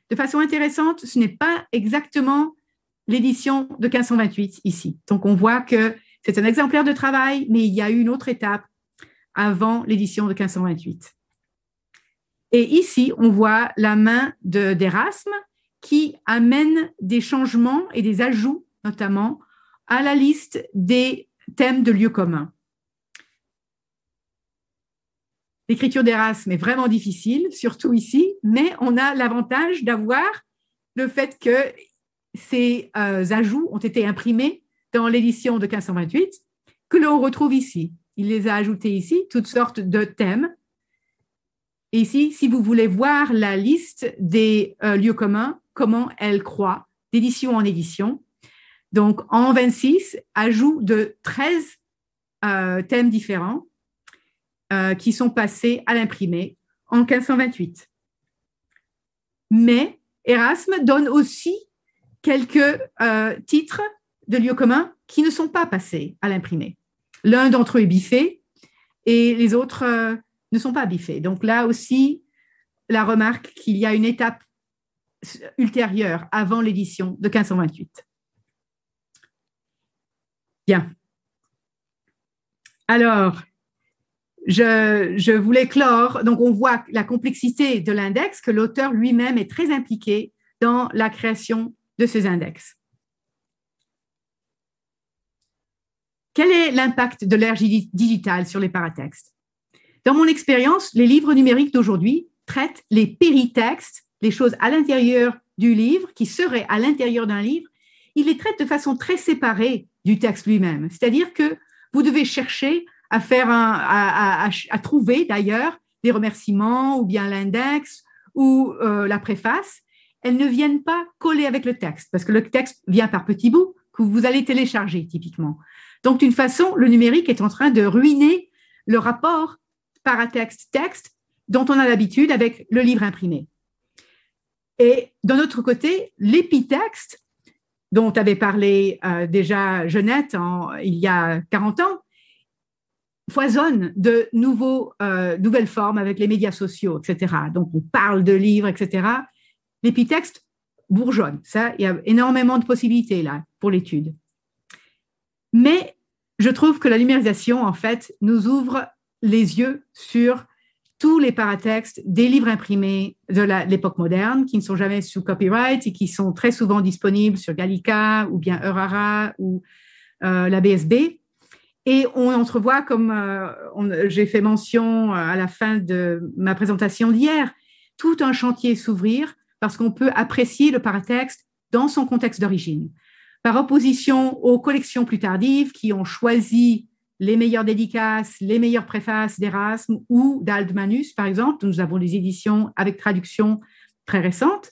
De façon intéressante, ce n'est pas exactement l'édition de 1528 ici. Donc on voit que c'est un exemplaire de travail, mais il y a eu une autre étape avant l'édition de 1528. Et ici, on voit la main d'Erasme qui amène des changements et des ajouts, notamment, à la liste des thèmes de lieux communs. L'écriture d'Erasme est vraiment difficile, surtout ici, mais on a l'avantage d'avoir le fait que ces euh, ajouts ont été imprimés dans l'édition de 1528, que l'on retrouve ici. Il les a ajoutés ici, toutes sortes de thèmes. Et ici, si vous voulez voir la liste des euh, lieux communs, comment elle croît d'édition en édition. Donc, en 26, ajout de 13 euh, thèmes différents qui sont passés à l'imprimé en 1528. Mais Erasme donne aussi quelques euh, titres de lieux communs qui ne sont pas passés à l'imprimé. L'un d'entre eux est biffé et les autres euh, ne sont pas biffés. Donc là aussi, la remarque qu'il y a une étape ultérieure avant l'édition de 1528. Bien. Alors, je, je, voulais clore, donc on voit la complexité de l'index, que l'auteur lui-même est très impliqué dans la création de ces index. Quel est l'impact de l'ère digitale sur les paratextes Dans mon expérience, les livres numériques d'aujourd'hui traitent les péritextes, les choses à l'intérieur du livre, qui seraient à l'intérieur d'un livre, ils les traitent de façon très séparée du texte lui-même. C'est-à-dire que vous devez chercher à faire à, trouver d'ailleurs des remerciements ou bien l'index ou euh, la préface elles ne viennent pas coller avec le texte, parce que le texte vient par petits bouts que vous allez télécharger typiquement. Donc, d'une façon, le numérique est en train de ruiner le rapport paratexte-texte dont on a l'habitude avec le livre imprimé. Et d'un autre côté, l'épitexte, dont avait parlé euh, déjà Jeannette il y a 40 ans, foisonne de euh, nouvelles formes avec les médias sociaux, etc. Donc, on parle de livres, etc l'épitexte bourgeonne. Ça, il y a énormément de possibilités là pour l'étude. Mais je trouve que la numérisation, en fait, nous ouvre les yeux sur tous les paratextes des livres imprimés de l'époque moderne qui ne sont jamais sous copyright et qui sont très souvent disponibles sur Gallica ou bien Eurara ou euh, la BSB. Et on entrevoit, comme euh, j'ai fait mention euh, à la fin de ma présentation d'hier, tout un chantier s'ouvrir parce qu'on peut apprécier le paratexte dans son contexte d'origine. Par opposition aux collections plus tardives qui ont choisi les meilleures dédicaces, les meilleures préfaces d'Erasme ou d'Aldemanus, par exemple, nous avons des éditions avec traduction très récentes.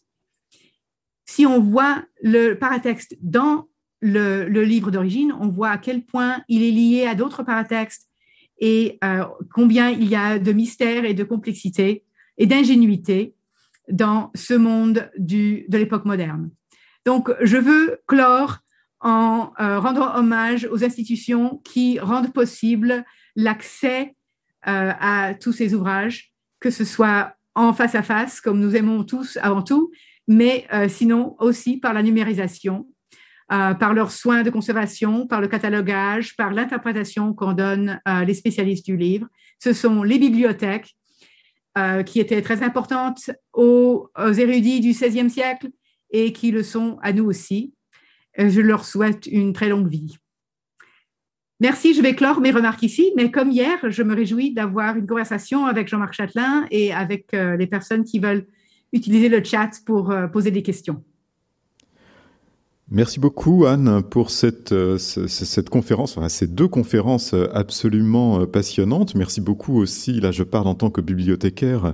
Si on voit le paratexte dans le, livre d'origine, on voit à quel point il est lié à d'autres paratextes et euh, combien il y a de mystères et de complexité et d'ingénuité dans ce monde de l'époque moderne. Donc, je veux clore en euh, rendant hommage aux institutions qui rendent possible l'accès euh, à tous ces ouvrages, que ce soit en face à face, comme nous aimons tous avant tout, mais euh, sinon aussi par la numérisation, par leurs soins de conservation, par le catalogage, par l'interprétation qu'en donnent les spécialistes du livre. Ce sont les bibliothèques euh, qui étaient très importantes aux, aux érudits du XVIe siècle et qui le sont à nous aussi. Euh, je leur souhaite une très longue vie. Merci, je vais clore mes remarques ici, mais comme hier, je me réjouis d'avoir une conversation avec Jean-Marc Châtelain et avec euh, les personnes qui veulent utiliser le chat pour poser des questions. Merci beaucoup Anne pour cette, euh, cette conférence, ces deux conférences absolument euh, passionnantes. Merci beaucoup aussi, là je parle en tant que bibliothécaire,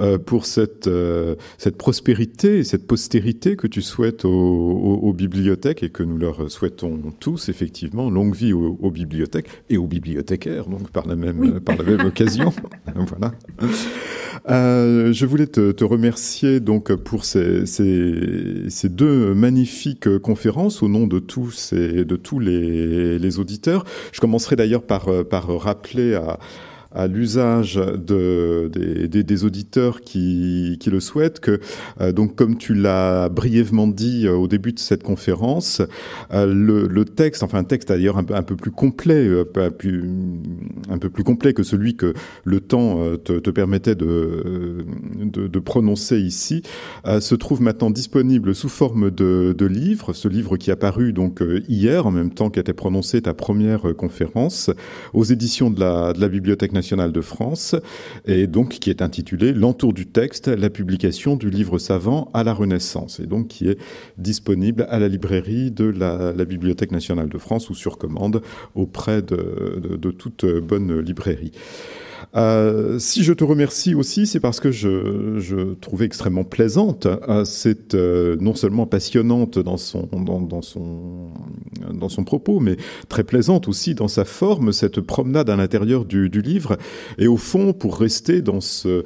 euh, pour cette, euh, prospérité et cette postérité que tu souhaites aux, bibliothèques et que nous leur souhaitons tous, effectivement, longue vie aux, bibliothèques et aux bibliothécaires, donc par la même, euh, par la même occasion. [LAUGHS] voilà. je voulais te, remercier donc pour ces, deux magnifiques conférences au nom de tous et de tous les, les auditeurs. Je commencerai d'ailleurs par, par rappeler à, à l'usage de, des, auditeurs qui, le souhaitent que, euh, donc, comme tu l'as brièvement dit euh, au début de cette conférence, euh, le, texte, enfin un texte d'ailleurs un, peu plus complet, un, peu plus complet que celui que le temps te, permettait de, de, prononcer ici, se trouve maintenant disponible sous forme de, livre, ce livre qui a paru donc hier en même temps qu'était prononcée ta première conférence aux éditions de la, de la Bibliothèque nationale de France, et donc qui est intitulé L'entour du texte, la publication du livre savant à la Renaissance, et donc qui est disponible à la librairie de la, Bibliothèque nationale de France ou sur commande auprès de toute bonne librairie. Euh, si je te remercie aussi, c'est parce que je, trouvais extrêmement plaisante. Euh, cette, euh, non seulement passionnante dans son, propos, mais très plaisante aussi dans sa forme, cette promenade à l'intérieur du, livre. Et au fond, pour rester dans ce,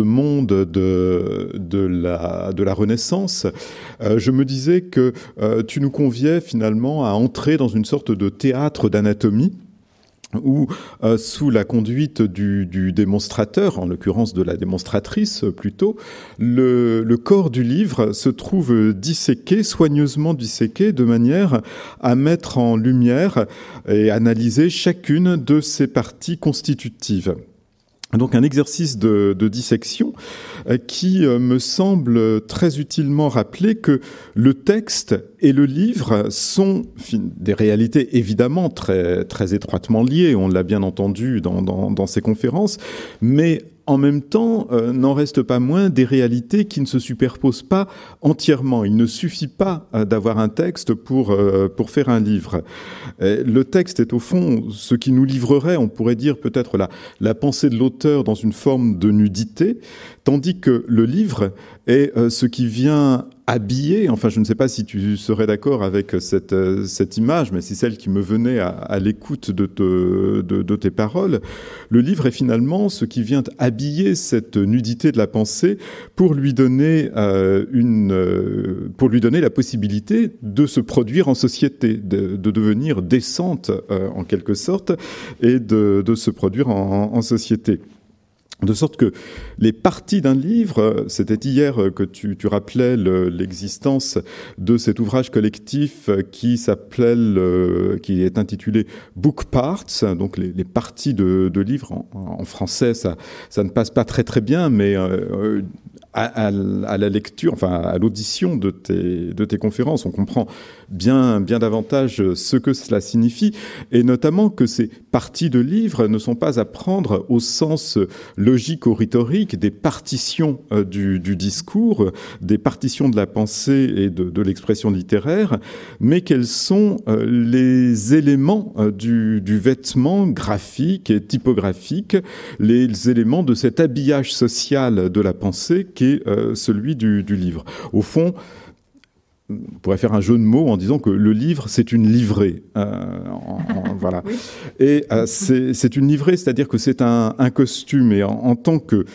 monde de, la, de la Renaissance, je me disais que tu nous conviais finalement à entrer dans une sorte de théâtre d'anatomie où, euh, sous la conduite du, démonstrateur, en l'occurrence de la démonstratrice euh, plutôt, le, le, corps du livre se trouve disséqué, soigneusement disséqué, de manière à mettre en lumière et analyser chacune de ses parties constitutives donc un exercice de, dissection euh, qui euh, me semble très utilement rappeler que le texte et le livre sont des réalités évidemment très, très étroitement liées, on l'a bien entendu dans, dans, dans, ces conférences, mais en même temps, euh, n'en reste pas moins des réalités qui ne se superposent pas entièrement. Il ne suffit pas euh, d'avoir un texte pour, euh, pour faire un livre. le texte est au fond ce qui nous livrerait, on pourrait dire peut-être la pensée de l'auteur dans une forme de nudité, tandis que le livre et euh, ce qui vient habiller, enfin je ne sais pas si tu serais d'accord avec euh, euh, cette, image, mais c'est celle qui me venait à, l'écoute de, tes paroles, le livre est finalement ce qui vient habiller cette nudité de la pensée pour lui donner, pour lui donner la possibilité de se produire en société, de, devenir décente en quelque sorte, et de, se produire en société. De sorte que les parties d'un livre, c'était hier que tu, tu rappelais l'existence de cet ouvrage collectif qui s'appelle, euh, qui est intitulé Book Parts, donc les, les parties de, de livres. En, français, ça, ça, ne passe pas très très bien, mais euh, euh, à, la lecture, enfin à l'audition de tes, de tes conférences, on comprend bien, bien davantage ce que cela signifie, et notamment que ces parties de livres ne sont pas à prendre au sens logique ou rhétorique des partitions euh, du, du, discours, des partitions de la pensée et de, de l'expression littéraire, mais quels sont euh, les éléments euh, du, du vêtement graphique et typographique, les éléments de cet habillage social de la pensée euh, celui du, livre. Au fond, on pourrait faire un jeu de mots en disant que le livre, c'est une livrée. Euh, voilà. Et euh, c'est une livrée, c'est-à-dire que c'est un, costume. Et en, tant que,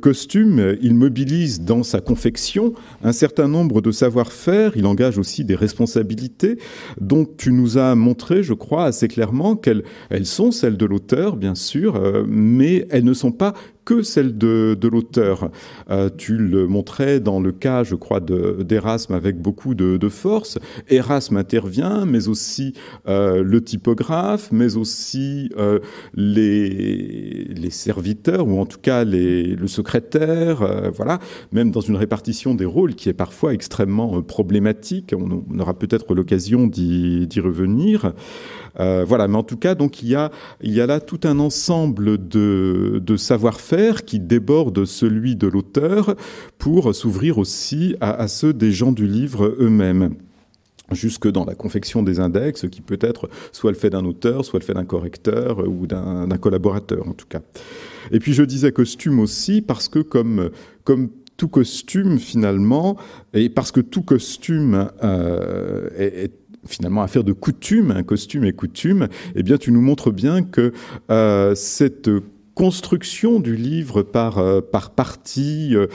costume, il mobilise dans sa confection un certain nombre de savoir-faire. Il engage aussi des responsabilités dont tu nous as montré, je crois, assez clairement qu'elles elles sont celles de l'auteur, bien sûr, mais elles ne sont pas que celle de, l'auteur. Euh, tu le montrais dans le cas, je crois, d'Erasme avec beaucoup de, force. Erasme intervient, mais aussi euh, le typographe, mais aussi euh, les, serviteurs, ou en tout cas le secrétaire, voilà, même dans une répartition des rôles qui est parfois extrêmement problématique. on aura peut-être l'occasion d'y revenir. Euh, voilà, mais en tout cas, donc il y a, il y a là tout un ensemble de, savoir-faire qui déborde celui de l'auteur pour s'ouvrir aussi à, ceux des gens du livre eux-mêmes jusque dans la confection des index, qui peut être soit le fait d'un auteur, soit le fait d'un correcteur euh, ou d'un collaborateur en tout cas. Et puis je disais costume aussi parce que comme, comme tout costume finalement, et parce que tout costume euh, est finalement affaire de coutume, un costume et coutume, eh bien tu nous montres bien que euh, cette construction du livre par, euh, par partie, euh,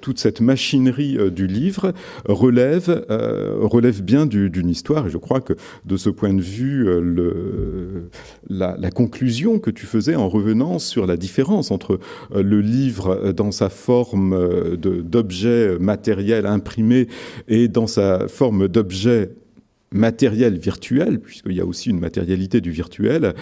toute cette machinerie du livre relève, relève bien d'une histoire. Et je crois que de ce point de vue, le, la, la, conclusion que tu faisais en revenant sur la différence entre le livre dans sa forme d'objet matériel imprimé et dans sa forme d'objet matériel virtuel, puisqu'il y a aussi une matérialité du virtuel,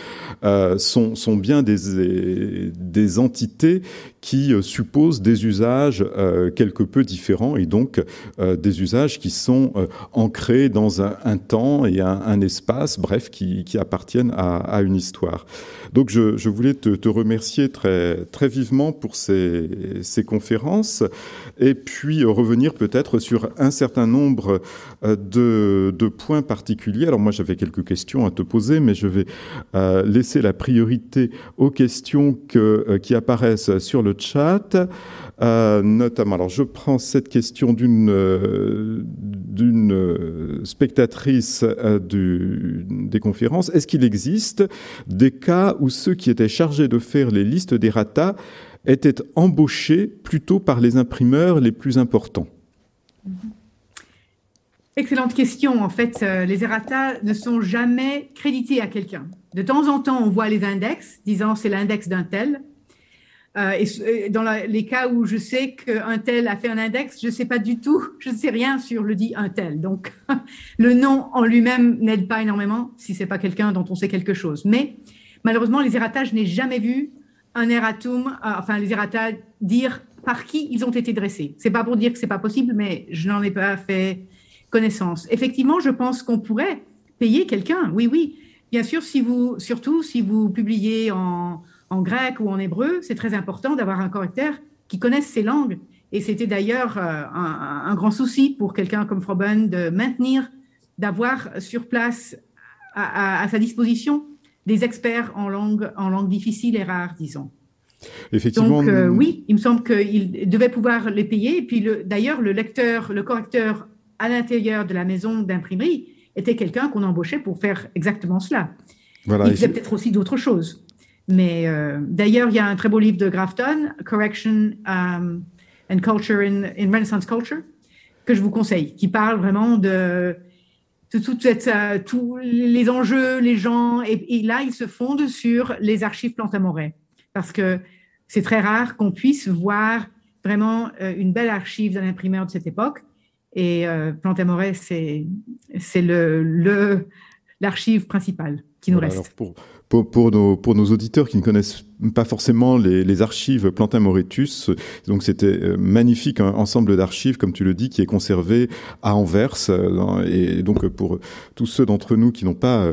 euh, sont, sont, bien des, des entités qui euh, supposent des usages euh, quelque peu différents et donc des usages qui sont ancrés dans un, temps et un, un, espace, bref, qui, qui appartiennent à, une histoire. Donc je, je voulais te, te, remercier très, très vivement pour ces, ces conférences et puis revenir peut-être sur un certain nombre de, de points particulier. Alors moi, j'avais quelques questions à te poser, mais je vais euh, laisser la priorité aux questions euh, qui apparaissent sur le chat. Euh, notamment, alors je prends cette question d'une spectatrice des conférences. Est-ce qu'il existe des cas où ceux qui étaient chargés de faire les listes des ratas étaient embauchés plutôt par les imprimeurs les plus importants mm-hmm. Excellente question. En fait, euh, les errata ne sont jamais crédités à quelqu'un. De temps en temps, on voit les index, disant c'est l'index d'un tel. Euh, et, dans les cas où je sais qu'un tel a fait un index, je ne sais pas du tout, [LAUGHS] je ne sais rien sur le dit un tel. Donc, [LAUGHS] le nom en lui-même n'aide pas énormément si c'est pas quelqu'un dont on sait quelque chose. Mais malheureusement, les errata, je n'ai jamais vu un erratum, euh, enfin les errata dire par qui ils ont été dressés. C'est pas pour dire que c'est pas possible, mais je n'en ai pas fait connaissance Effectivement, je pense qu'on pourrait payer quelqu'un, oui, oui. Bien sûr, si vous, surtout si vous publiez en, grec ou en hébreu, c'est très important d'avoir un correcteur qui connaisse ces langues. Et c'était d'ailleurs euh, un, grand souci pour quelqu'un comme Froben de maintenir, d'avoir sur place à, sa disposition des experts en langue, en langue difficile et rare, disons. Effectivement. Donc, euh, oui, il me semble qu'il devait pouvoir les payer. Et puis, d'ailleurs, le lecteur, le correcteur à l'intérieur de la maison d'imprimerie était quelqu'un qu'on embauchait pour faire exactement cela. Voilà, il faisait peut-être aussi d'autres choses. Mais euh, d'ailleurs, il y a un très beau livre de Grafton, Correction um, and Culture in, Renaissance Culture, que je vous conseille, qui parle vraiment de, tous les enjeux, les gens. Et, là, il se fonde sur les archives plantamorais, parce que c'est très rare qu'on puisse voir vraiment euh, une belle archive d'un imprimeur de cette époque. Et euh, Plantamoret, c'est le l'archive principale qui nous reste. Pour, pour, nos, pour nos auditeurs qui ne connaissent pas forcément les, les archives Plantin-Moretus. Donc c'était euh, magnifique, un ensemble d'archives, comme tu le dis, qui est conservé à Anvers. Euh, et donc pour tous ceux d'entre nous qui n'ont pas euh,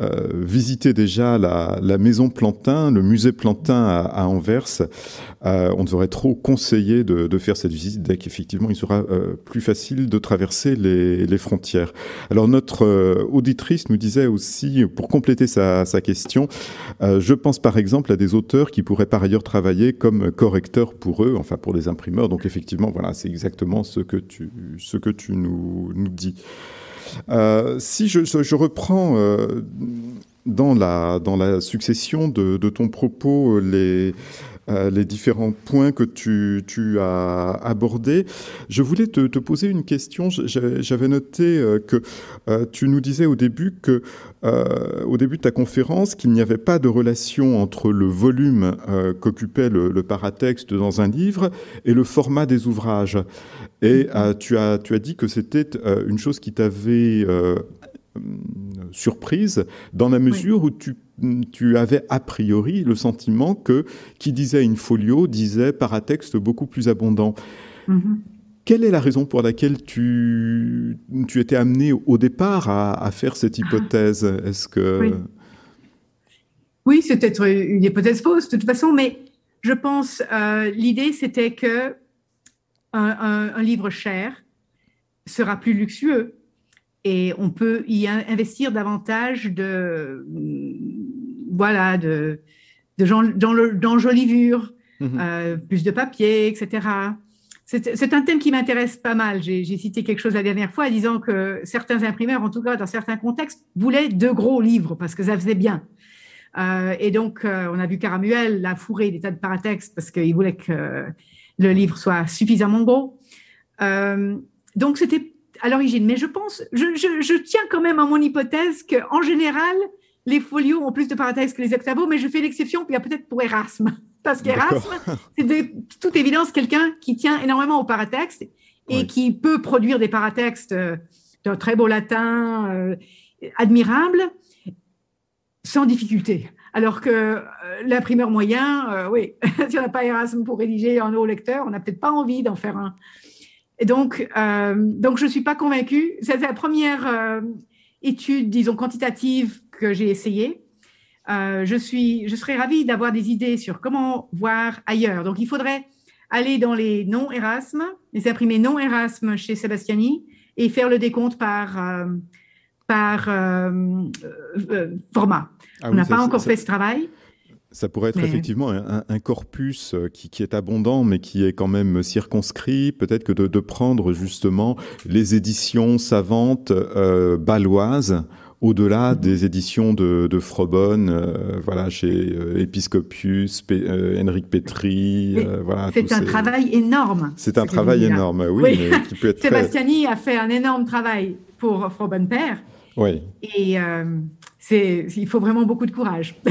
euh, visiter déjà la, maison Plantin, le musée Plantin à, à Anvers, euh, on devrait trop conseiller de, faire cette visite dès qu'effectivement il sera euh, plus facile de traverser les, frontières. Alors notre euh, auditrice nous disait aussi, pour compléter sa, sa question, je pense par exemple à des auteurs qui pourraient par ailleurs travailler comme correcteurs pour eux, enfin pour des imprimeurs. Donc effectivement, voilà, c'est exactement ce que tu, ce que tu nous, nous dis. Euh, si je, je reprends euh, dans la, dans la succession de ton propos les, euh, les différents points que tu, as abordés. Je voulais te, poser une question. J'avais noté euh, que euh, tu nous disais au début que au début de ta conférence qu'il n'y avait pas de relation entre le volume qu'occupait le, paratexte dans un livre et le format des ouvrages. Et mm-hmm. tu, as, tu as dit que c'était une chose qui t'avait euh, surprise dans la mesure où tu, avais a priori le sentiment que qui disait une folio disait texte beaucoup plus abondant. Mm-hmm. Quelle est la raison pour laquelle tu, tu étais amené au départ à, faire cette ah. hypothèse Est-ce que oui, c'est peut-être une hypothèse fausse de toute façon, mais je pense euh, l'idée c'était que un, livre cher sera plus luxueux et on peut y investir davantage de voilà de de dans mmh. euh, plus de papier, etc. C'est un thème qui m'intéresse pas mal. J'ai cité quelque chose la dernière fois disant que certains imprimeurs, en tout cas dans certains contextes, voulaient de gros livres parce que ça faisait bien. Euh, et donc, euh, on a vu Caramuel la fourrer des tas de paratextes parce qu'il voulait que le livre soit suffisamment gros. Euh, donc, c'était à l'origine. Mais je pense, je, tiens quand même à mon hypothèse qu'en général, les folios ont plus de paratextes que les octavos, mais je fais l'exception, puis a peut-être pour Erasme. [LAUGHS] Parce qu'Erasme, c'est de toute évidence quelqu'un qui tient énormément aux paratextes et qui peut produire des paratextes euh, d'un très beau latin euh, admirable sans difficulté. Alors que euh, l'imprimeur moyen, oui, [LAUGHS] si on n'a pas Erasme pour rédiger un haut lecteur, on n'a peut-être pas envie d'en faire un donc, euh, donc je ne suis pas convaincue. C'est la première euh, étude, disons, quantitative que j'ai essayée. Euh, je, suis, je serais ravie d'avoir des idées sur comment voir ailleurs. Donc, il faudrait aller dans les non Erasme, les imprimés non Erasme chez Sebastiani et faire le décompte par, euh, par euh, format. Ah On n'a pas encore fait ce travail. Ça pourrait être effectivement un, corpus euh, qui, est abondant, mais qui est quand même circonscrit. Peut-être que de, prendre justement les éditions savantes euh, baloises au-delà mm-hmm. des éditions de, de Frobonne, euh, voilà, chez Episcopius, Henrik Petri, C'est un travail énorme. C'est un travail énorme, oui. [LAUGHS] Sébastiani a fait un énorme travail pour Frobonne père. Oui. Et il faut vraiment beaucoup de courage. [LAUGHS]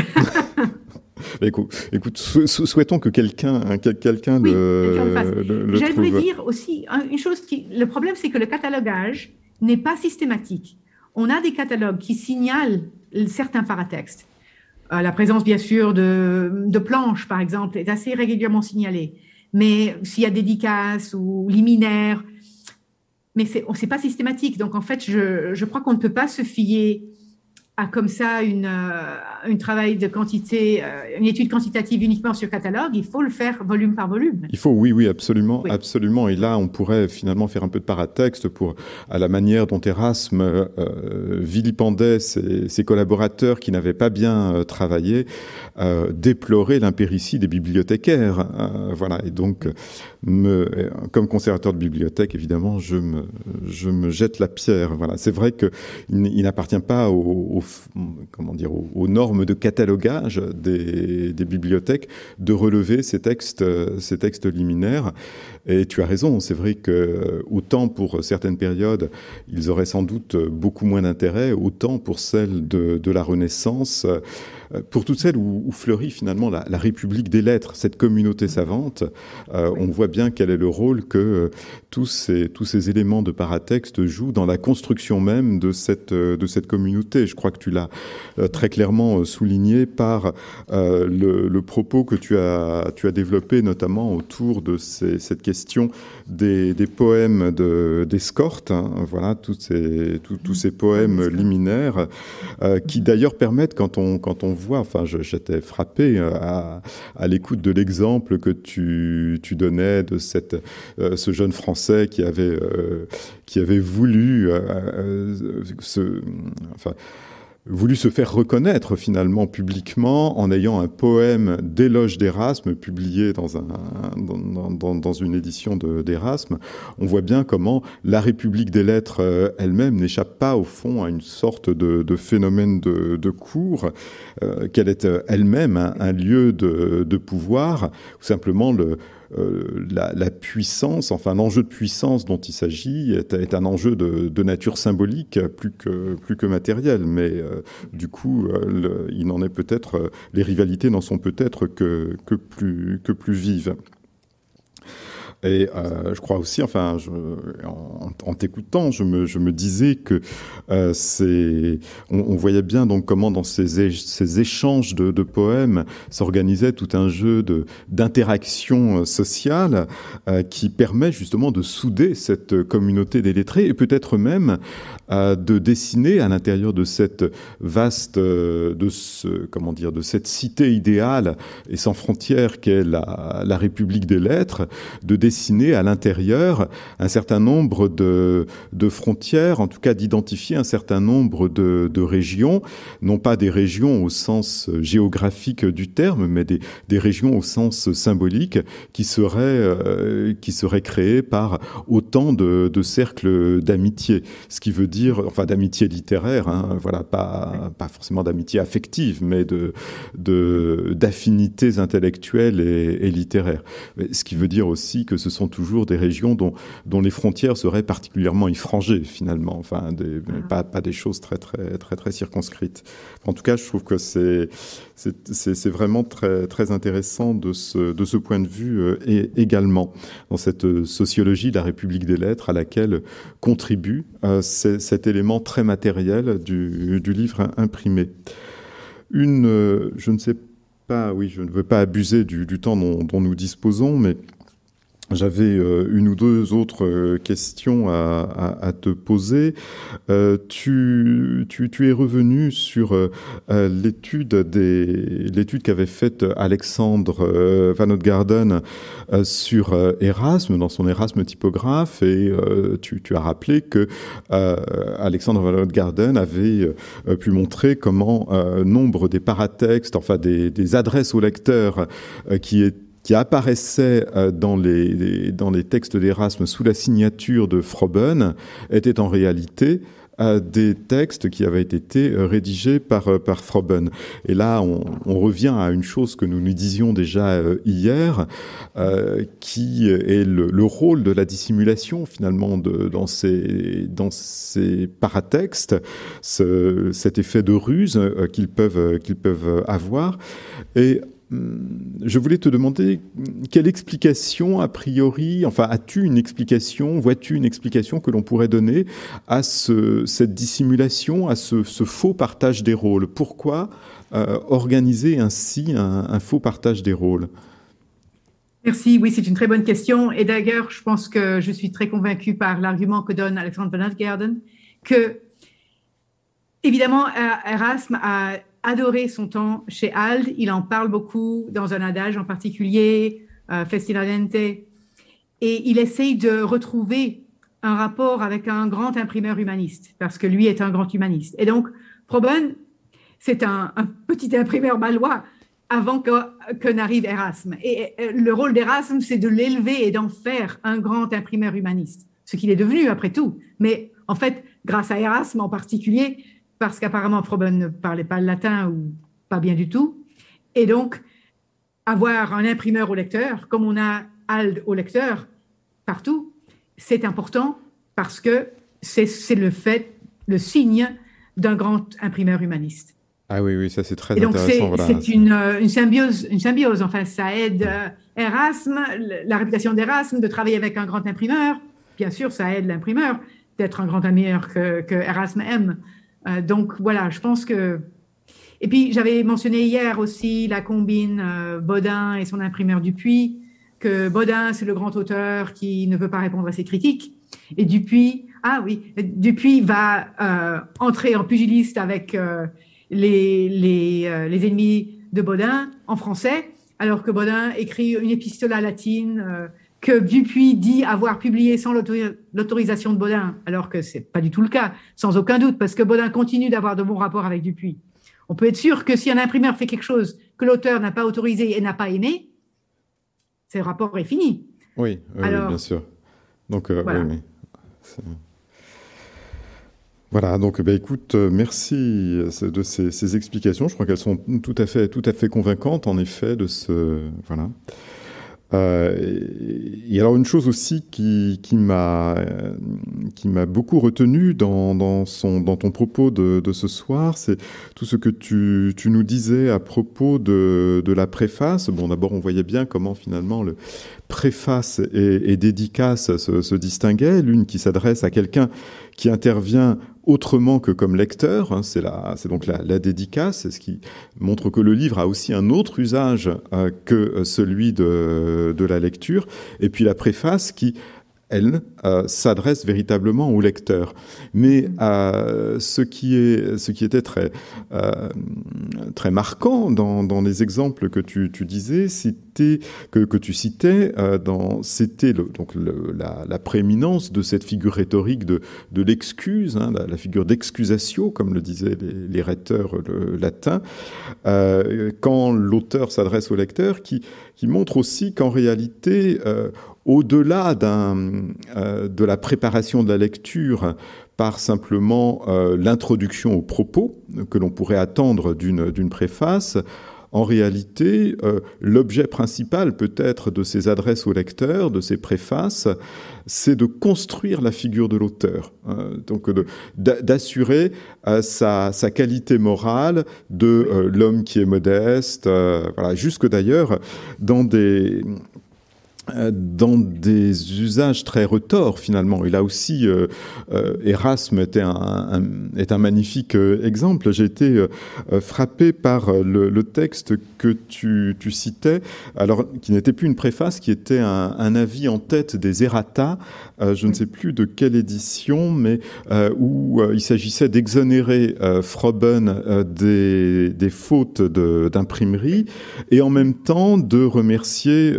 écoute, souhaitons que quelqu'un hein, quelqu'un de. dire aussi une chose qui. Le problème, c'est que le catalogage n'est pas systématique. On a des catalogues qui signalent certains paratextes. Euh, la présence, bien sûr, de, de planches, par exemple, est assez régulièrement signalée. Mais s'il y a dédicace ou liminaire, mais c'est n'est pas systématique. Donc en fait, je, je crois qu'on ne peut pas se fier à comme ça une, euh, travail de quantité, euh, une étude quantitative uniquement sur catalogue, il faut le faire volume par volume. Il faut, oui, oui, absolument, absolument. Et là, on pourrait finalement faire un peu de paratexte pour, à la manière dont Erasme euh, euh vilipendait ses, ses, collaborateurs qui n'avaient pas bien euh, travaillé, déplorer l'impéritie des bibliothécaires. voilà. Et donc, me, comme conservateur de bibliothèque, évidemment, je me, je me jette la pierre. Voilà. C'est vrai qu'il n'appartient pas aux, comment dire, aux normes de catalogage des, bibliothèques de relever ces textes, ces textes liminaires. Et tu as raison, c'est vrai que euh, autant pour certaines périodes, ils auraient sans doute beaucoup moins d'intérêt, autant pour celles de la Renaissance, euh, pour toutes celles où, fleurit finalement la, République des lettres, cette communauté savante, euh, on voit bien quel est le rôle que euh, tous, ces, tous ces éléments de paratexte jouent dans la construction même de cette, de cette communauté. Je crois que tu l'as très clairement souligné par le, propos que tu as, tu as développé, notamment autour de cette question des, poèmes d'escorte, de, hein, voilà, ces, tous ces poèmes liminaires, qui d'ailleurs permettent, quand on, quand on enfin, j'étais frappé euh, à, l'écoute de l'exemple que tu, donnais de cette, euh, ce jeune Français qui avait, euh, qui avait voulu voulu se faire reconnaître finalement publiquement en ayant un poème d'éloge d'Erasme publié dans, un, dans, dans, une édition d'Erasme, on voit bien comment la République des lettres euh, elle-même n'échappe pas au fond à une sorte de, phénomène de, de cours, euh, qu'elle est euh, elle-même un, lieu de, pouvoir, ou simplement le, euh, la, puissance, enfin l'enjeu de puissance dont il s'agit est, un enjeu de, nature symbolique plus que, matériel. Mais euh, du coup, euh, il en est peut-être, les rivalités n'en sont peut-être plus, que plus vives. Et euh, je crois aussi, enfin, en, t'écoutant, je me, disais que euh, c'est, on, voyait bien donc comment dans ces, échanges de, poèmes s'organisait tout un jeu de d'interaction euh, sociale qui permet justement de souder cette communauté des lettrés et peut-être même de dessiner à l'intérieur de cette vaste, euh, de ce, comment dire, de cette cité idéale et sans frontières qu'est la, la République des lettres, de dessiner à l'intérieur un certain nombre de, de frontières, en tout cas d'identifier un certain nombre de, de régions, non pas des régions au sens géographique du terme, mais des, des régions au sens symbolique qui seraient, euh, qui seraient créées par autant de, de cercles d'amitié, ce qui veut dire dire, enfin d'amitié littéraire, hein, voilà, pas, pas forcément d'amitié affective, mais de, d'affinités intellectuelles et, littéraires. Ce qui veut dire aussi que ce sont toujours des régions dont, dont les frontières seraient particulièrement effrangées, finalement, enfin, des, ah. pas, pas des choses très, très, très, très circonscrites. En tout cas, je trouve que c'est, c'est vraiment très, très intéressant de ce, de ce point de vue euh, et également dans cette euh, sociologie de la République des lettres à laquelle contribue euh, ces, cet élément très matériel du, livre imprimé. Une, euh, je ne sais pas, oui, je ne veux pas abuser du, temps dont, nous disposons, mais j'avais euh, une ou deux autres euh, questions à, à, te poser. Euh, tu, tu, tu, es revenu sur euh, l'étude des qu'avait faite Alexandre Van Garden sur Erasme dans son Erasme typographe et tu, tu, as rappelé que Alexandre Van Oudgarden avait pu montrer comment nombre des paratextes, enfin des, des adresses aux lecteurs qui étaient qui apparaissait euh, dans les, dans les textes d'Erasme sous la signature de Froben étaient en réalité euh, des textes qui avaient été euh, rédigés par, par Froben. Et là, on, revient à une chose que nous nous disions déjà hier, qui est le, rôle de la dissimulation finalement de, dans, ces, dans ces paratextes, cet effet de ruse qu'ils peuvent, qu'ils peuvent avoir. Et Hum, je voulais te demander quelle explication, a priori, enfin, as-tu une explication, vois-tu une explication que l'on pourrait donner à cette dissimulation, à ce, faux partage des rôles Pourquoi euh, organiser ainsi un, faux partage des rôles Merci, oui, c'est une très bonne question. Et d'ailleurs, je pense que je suis très convaincue par l'argument que donne Alexandre Van Garden que, évidemment, euh, Erasme a adoré son temps chez Ald. Il en parle beaucoup dans un adage en particulier, euh, Festina dente. Et il essaye de retrouver un rapport avec un grand imprimeur humaniste, parce que lui est un grand humaniste. Et donc, Proben, c'est un, petit imprimeur malois avant que, que n'arrive Erasme. Et, et le rôle d'Erasme, c'est de l'élever et d'en faire un grand imprimeur humaniste, ce qu'il est devenu après tout. Mais en fait, grâce à Erasme en particulier, parce qu'apparemment Froben ne parlait pas le latin ou pas bien du tout. Et donc, avoir un imprimeur au lecteur, comme on a ALD au lecteur partout, c'est important parce que c'est le fait, le signe d'un grand imprimeur humaniste. Ah oui, oui, ça c'est très donc C'est euh, une, symbiose, une symbiose. Enfin, ça aide euh, Erasme, la réputation d'Erasme, de travailler avec un grand imprimeur. Bien sûr, ça aide l'imprimeur d'être un grand imprimeur que, que Erasme aime. Euh, donc voilà, je pense que. Et puis j'avais mentionné hier aussi la combine euh, Baudin et son imprimeur Dupuis, que Baudin c'est le grand auteur qui ne veut pas répondre à ses critiques, et Dupuis, ah oui, Dupuis va euh, entrer en pugiliste avec les, les, les, ennemis de Baudin en français, alors que Baudin écrit une épistola latine que Dupuis dit avoir publié sans l'autorisation de Baudin, alors que c'est pas du tout le cas, sans aucun doute, parce que Baudin continue d'avoir de bons rapports avec Dupuis. On peut être sûr que si un imprimeur fait quelque chose que l'auteur n'a pas autorisé et n'a pas aimé, ce rapport est fini. Oui, bien sûr. Donc, euh, euh, voilà. donc bah, écoute, euh, merci de ces, ces explications. Je crois qu'elles sont tout à fait, tout à fait convaincantes, en effet, de ce voilà. Euh, et alors une chose aussi qui, euh, qui m'a beaucoup retenu dans, dans, son, dans ton propos de, de ce soir, c'est tout ce que tu, tu, nous disais à propos de, de la préface. Bon, d'abord on voyait bien comment finalement le, préface et, dédicace se, se distinguaient. L'une qui s'adresse à quelqu'un qui intervient autrement que comme lecteur. Hein, c'est donc la, la dédicace, ce qui montre que le livre a aussi un autre usage euh, que euh, celui de, de, la lecture. Et puis la préface qui elle, euh, s'adresse véritablement au lecteur. Mais mm. euh, ce, qui est, ce qui était très, euh, très marquant dans, dans, les exemples que tu, tu disais, c'était que, que, tu citais, c'était la, la, prééminence de cette figure rhétorique de, de l'excuse, hein, la, figure d'excusatio, comme le disaient les, les rhéteurs latins, quand l'auteur s'adresse au lecteur, qui, qui montre aussi qu'en réalité, au-delà euh, de la préparation de la lecture par simplement euh, l'introduction aux propos que l'on pourrait attendre d'une préface, en réalité, euh, l'objet principal peut-être de ces adresses au lecteur, de ces préfaces, c'est de construire la figure de l'auteur, hein, donc d'assurer sa, sa, qualité morale de l'homme qui est modeste, voilà, jusque d'ailleurs dans des euh, dans des usages très retors finalement. Et là aussi, euh, euh Erasme était un, est un magnifique euh, exemple. J'ai été frappé par le, le, texte que tu, tu citais, alors qui n'était plus une préface, qui était un, un avis en tête des errata, je ne sais plus de quelle édition, mais où il s'agissait d'exonérer Froben des, des, fautes d'imprimerie et en même temps de remercier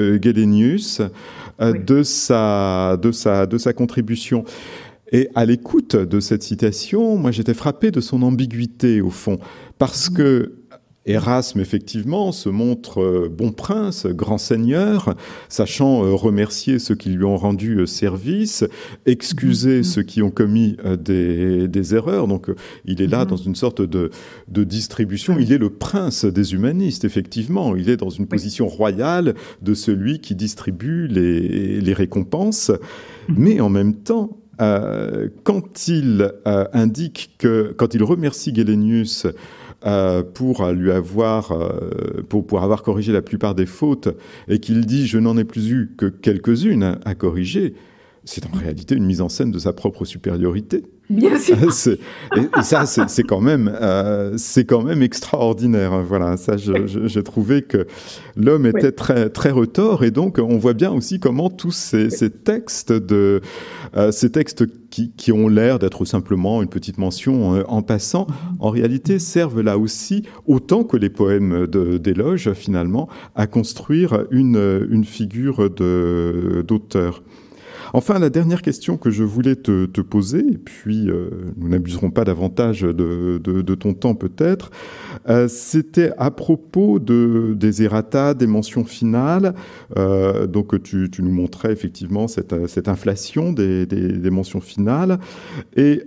euh, euh, de, sa, de, sa, de sa contribution. Et à l'écoute de cette citation, moi j'étais frappé de son ambiguïté au fond, parce mmh. que Erasme, effectivement, se montre euh, bon prince, grand seigneur, sachant euh, remercier ceux qui lui ont rendu euh, service, excuser mhm. ceux qui ont commis des, erreurs. Donc, il est là mhm. dans une sorte de, distribution. Il est le prince des humanistes, effectivement. Il est dans une position royale de celui qui distribue les, récompenses. Mhm. Mais en même temps, quand il indique que, quand il remercie Galenius euh, pour lui avoir, euh, pour, avoir corrigé la plupart des fautes et qu'il dit je n'en ai plus eu que quelques-unes à corriger, c'est en réalité une mise en scène de sa propre supériorité. Bien sûr. [LAUGHS] et, ça, c'est quand même, euh, c'est quand même extraordinaire. Hein, voilà, ça, j'ai trouvé que l'homme était très, très retors, et donc on voit bien aussi comment tous ces, textes de, euh, ces textes qui, qui ont l'air d'être simplement une petite mention euh, en passant, mm-hmm. en réalité servent là aussi autant que les poèmes d'éloge finalement à construire une, une figure de d'auteur. Enfin, la dernière question que je voulais te, poser, et puis euh, nous n'abuserons pas davantage de, ton temps peut-être, euh, c'était à propos de, des errata, des mentions finales. Euh, donc tu, nous montrais effectivement cette, inflation des, mentions finales, et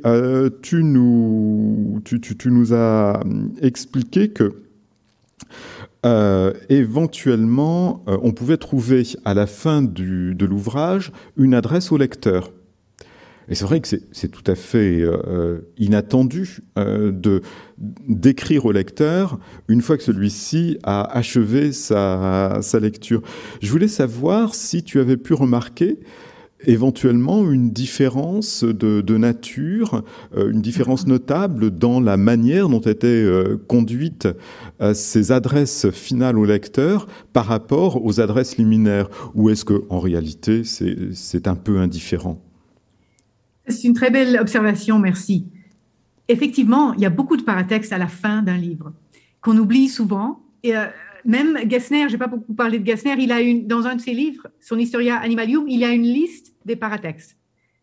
tu, nous, tu nous as expliqué que euh, éventuellement, euh, on pouvait trouver à la fin du, de l'ouvrage une adresse au lecteur. Et c'est vrai que c'est tout à fait euh, euh, inattendu de d'écrire au lecteur une fois que celui-ci a achevé sa, sa, lecture. Je voulais savoir si tu avais pu remarquer éventuellement une différence de, nature, euh, une différence notable dans la manière dont étaient euh, conduites euh, ces adresses finales au lecteur par rapport aux adresses liminaires Ou est-ce que en réalité c'est un peu indifférent C'est une très belle observation, merci. Effectivement, il y a beaucoup de paratextes à la fin d'un livre qu'on oublie souvent. Et, même Gessner, n'ai pas beaucoup parlé de Gessner, il a une, dans un de ses livres, son Historia Animalium, il a une liste des paratextes.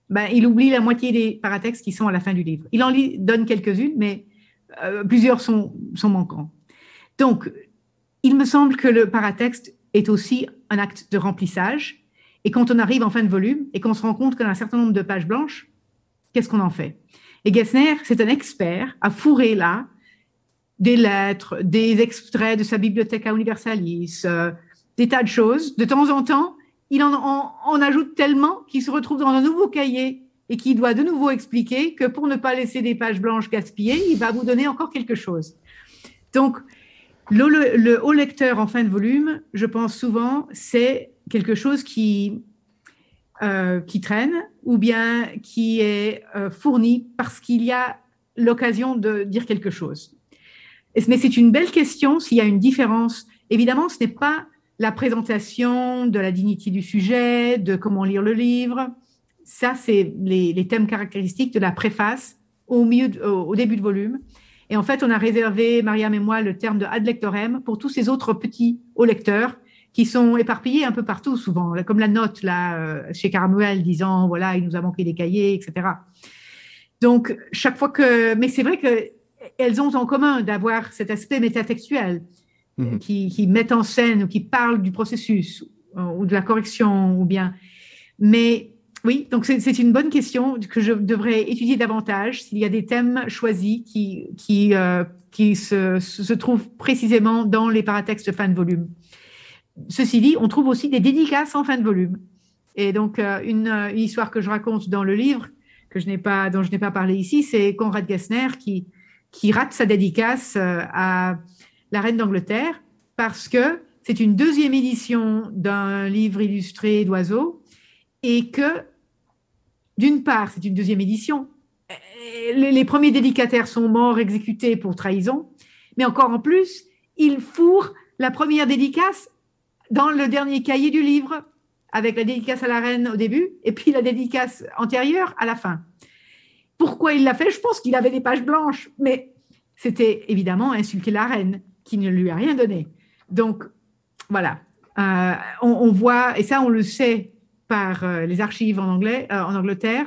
Ben, il oublie la moitié des paratextes qui sont à la fin du livre. Il en donne quelques-unes, mais euh, plusieurs sont, sont manquants. Donc, il me semble que le paratexte est aussi un acte de remplissage. Et quand on arrive en fin de volume et qu'on se rend compte y a un certain nombre de pages blanches, qu'est-ce qu'on en fait Et Gessner, c'est un expert à fourrer là des lettres, des extraits de sa bibliothèque à Universalis, euh, des tas de choses. De temps en temps, il en, ajoute tellement qu'il se retrouve dans un nouveau cahier et qui doit de nouveau expliquer que pour ne pas laisser des pages blanches gaspillées, il va vous donner encore quelque chose. Donc, le, haut lecteur en fin de volume, je pense souvent, c'est quelque chose qui, euh, traîne ou bien qui est euh, fourni parce qu'il y a l'occasion de dire quelque chose. Mais c'est une belle question s'il y a une différence. Évidemment, ce n'est pas la présentation de la dignité du sujet, de comment lire le livre. Ça, c'est les, thèmes caractéristiques de la préface au, milieu au, début de volume. Et en fait, on a réservé, Mariam et moi, le terme de ad lectorem pour tous ces autres petits au lecteurs qui sont éparpillés un peu partout souvent, comme la note là euh, chez Caramuel disant voilà il nous a manqué des cahiers, etc. Donc chaque fois que, mais c'est vrai qu'elles ont en commun d'avoir cet aspect métatextuel. Mmh. qui, qui, mettent en scène ou qui parlent du processus euh, ou de la correction ou bien. Mais oui, donc c'est une bonne question que je devrais étudier davantage s'il y a des thèmes choisis qui, qui, euh, qui se, se, trouvent précisément dans les paratextes fin de volume. Ceci dit, on trouve aussi des dédicaces en fin de volume. Et donc, euh, une, histoire que je raconte dans le livre, que je n'ai pas, dont je n'ai pas parlé ici, c'est Conrad Gessner qui, qui rate sa dédicace à la reine d'Angleterre, parce que c'est une deuxième édition d'un livre illustré d'oiseaux, et que, d'une part, c'est une deuxième édition. Euh, les, premiers dédicataires sont morts, exécutés pour trahison, mais encore en plus, ils fourrent la première dédicace dans le dernier cahier du livre, avec la dédicace à la reine au début et puis la dédicace antérieure à la fin. Pourquoi il l'a fait Je pense qu'il avait des pages blanches, mais c'était évidemment insulter la reine qui ne lui a rien donné. Donc, voilà. Euh, on, voit, et ça, on le sait par euh, les archives en, anglais, euh, en Angleterre,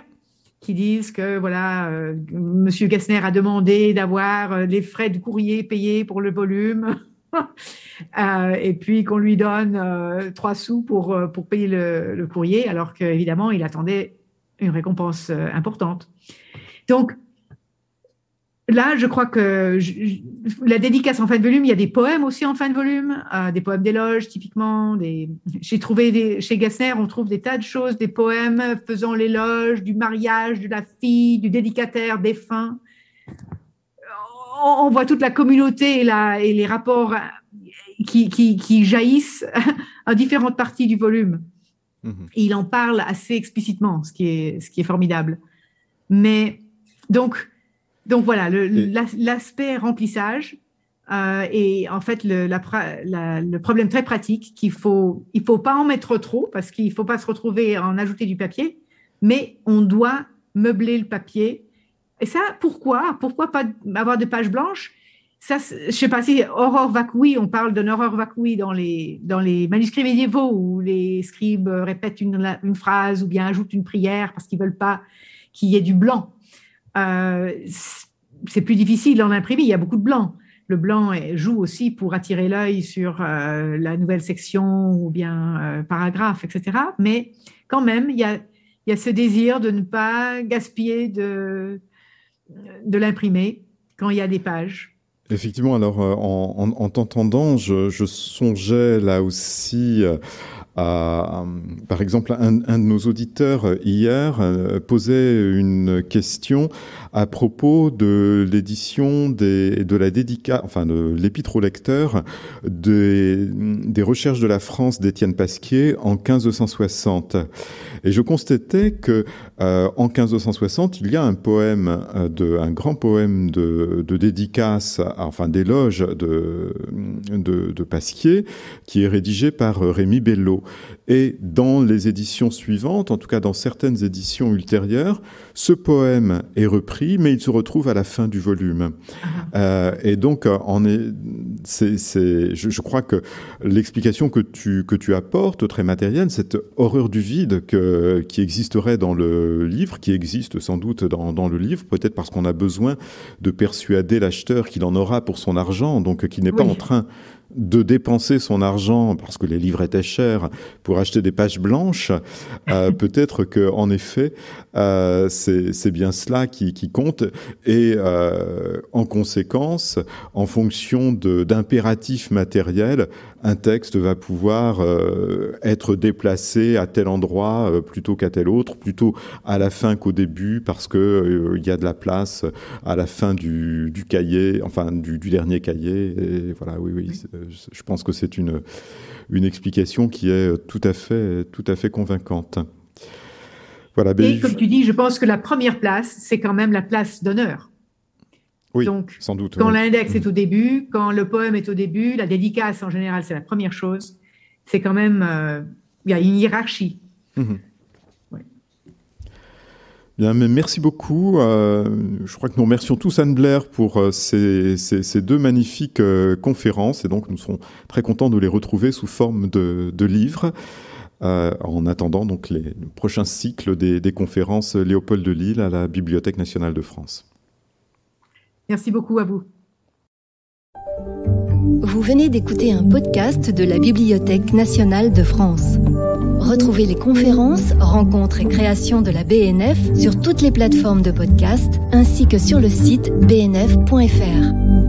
qui disent que voilà, Monsieur Gessner a demandé d'avoir les frais de courrier payés pour le volume, [LAUGHS] et puis qu'on lui donne trois sous pour, pour payer le, le courrier, alors qu'évidemment, il attendait une récompense importante. Donc, Là, je crois que la dédicace en fin de volume, il y a des poèmes aussi en fin de volume, euh, des poèmes d'éloge typiquement. Des... J'ai trouvé des, chez Gassner, on trouve des tas de choses, des poèmes faisant l'éloge du mariage, de la fille, du dédicataire défunt. On, on voit toute la communauté et, et les rapports qui, qui, jaillissent [LAUGHS] à différentes parties du volume. Mhm. il en parle assez explicitement, ce qui est, ce qui est formidable. Mais donc, donc voilà, l'aspect remplissage et euh, en fait le, problème très pratique qu'il faut, il faut pas en mettre trop parce qu'il faut pas se retrouver à en ajouter du papier, mais on doit meubler le papier. Et ça, pourquoi Pourquoi pas avoir de pages blanches ça, je sais pas si Aurore vacui on parle d'un horreur vacui dans les, dans les manuscrits médiévaux où les scribes répètent une, une phrase ou bien ajoutent une prière parce qu'ils veulent pas qu'il y ait du blanc. Euh, c'est plus difficile en imprimé, Il y a beaucoup de blanc. Le blanc joue aussi pour attirer l'œil sur euh, la nouvelle section ou bien euh, paragraphe, etc. Mais quand même, il y, a, il ce désir de ne pas gaspiller de, de l'imprimer quand il y a des pages. Effectivement, alors en, t'entendant, je, je, songeais là aussi euh, par exemple, un, de nos auditeurs euh, hier euh, posait une question à propos de l'édition de la dédicace, enfin de l'épître au lecteur des, des recherches de la France d'Étienne Pasquier en 1560. Et je constatais que en 1560, il y a un poème, de, un grand poème de, dédicace, enfin d'éloge de, de, de Pasquier, qui est rédigé par Rémi Bello. Et dans les éditions suivantes, en tout cas dans certaines éditions ultérieures, ce poème est repris, mais il se retrouve à la fin du volume. Ah. Euh, et donc, on euh, est, c'est, je, crois que l'explication que tu, que tu apportes, très matérielle, cette horreur du vide qui existerait dans le livre, qui existe sans doute dans, le livre, peut-être parce qu'on a besoin de persuader l'acheteur qu'il en aura pour son argent, donc qu'il n'est pas en train de dépenser son argent parce que les livres étaient chers pour acheter des pages blanches, euh, [LAUGHS] peut-être que en effet euh, c'est bien cela qui, compte et euh, en conséquence, en fonction d'impératifs matériels, un texte va pouvoir être déplacé à tel endroit plutôt qu'à tel autre, plutôt à la fin qu'au début parce que il y a de la place à la fin du, cahier, enfin du dernier cahier. Et voilà, oui, oui je pense que c'est une, une explication qui est tout à fait, tout à fait convaincante. Voilà, Et comme tu dis, je pense que la première place, c'est quand même la place d'honneur. Oui, Donc, sans doute. Quand l'index est mm. au début, quand le poème est au début, la dédicace en général, c'est la première chose. C'est quand même, euh, il y a une hiérarchie. Mm-hmm merci beaucoup. Euh, je crois que nous remercions tous Anne Blair pour euh, ces, deux magnifiques euh, conférences et donc nous serons très contents de les retrouver sous forme de, livres. en attendant donc les, le prochain cycle des, des, conférences Léopold de Lille à la Bibliothèque nationale de France. Merci beaucoup à vous. Vous venez d'écouter un podcast de la Bibliothèque nationale de France. Retrouvez les conférences, rencontres et créations de la BNF sur toutes les plateformes de podcast ainsi que sur le site bnf.fr.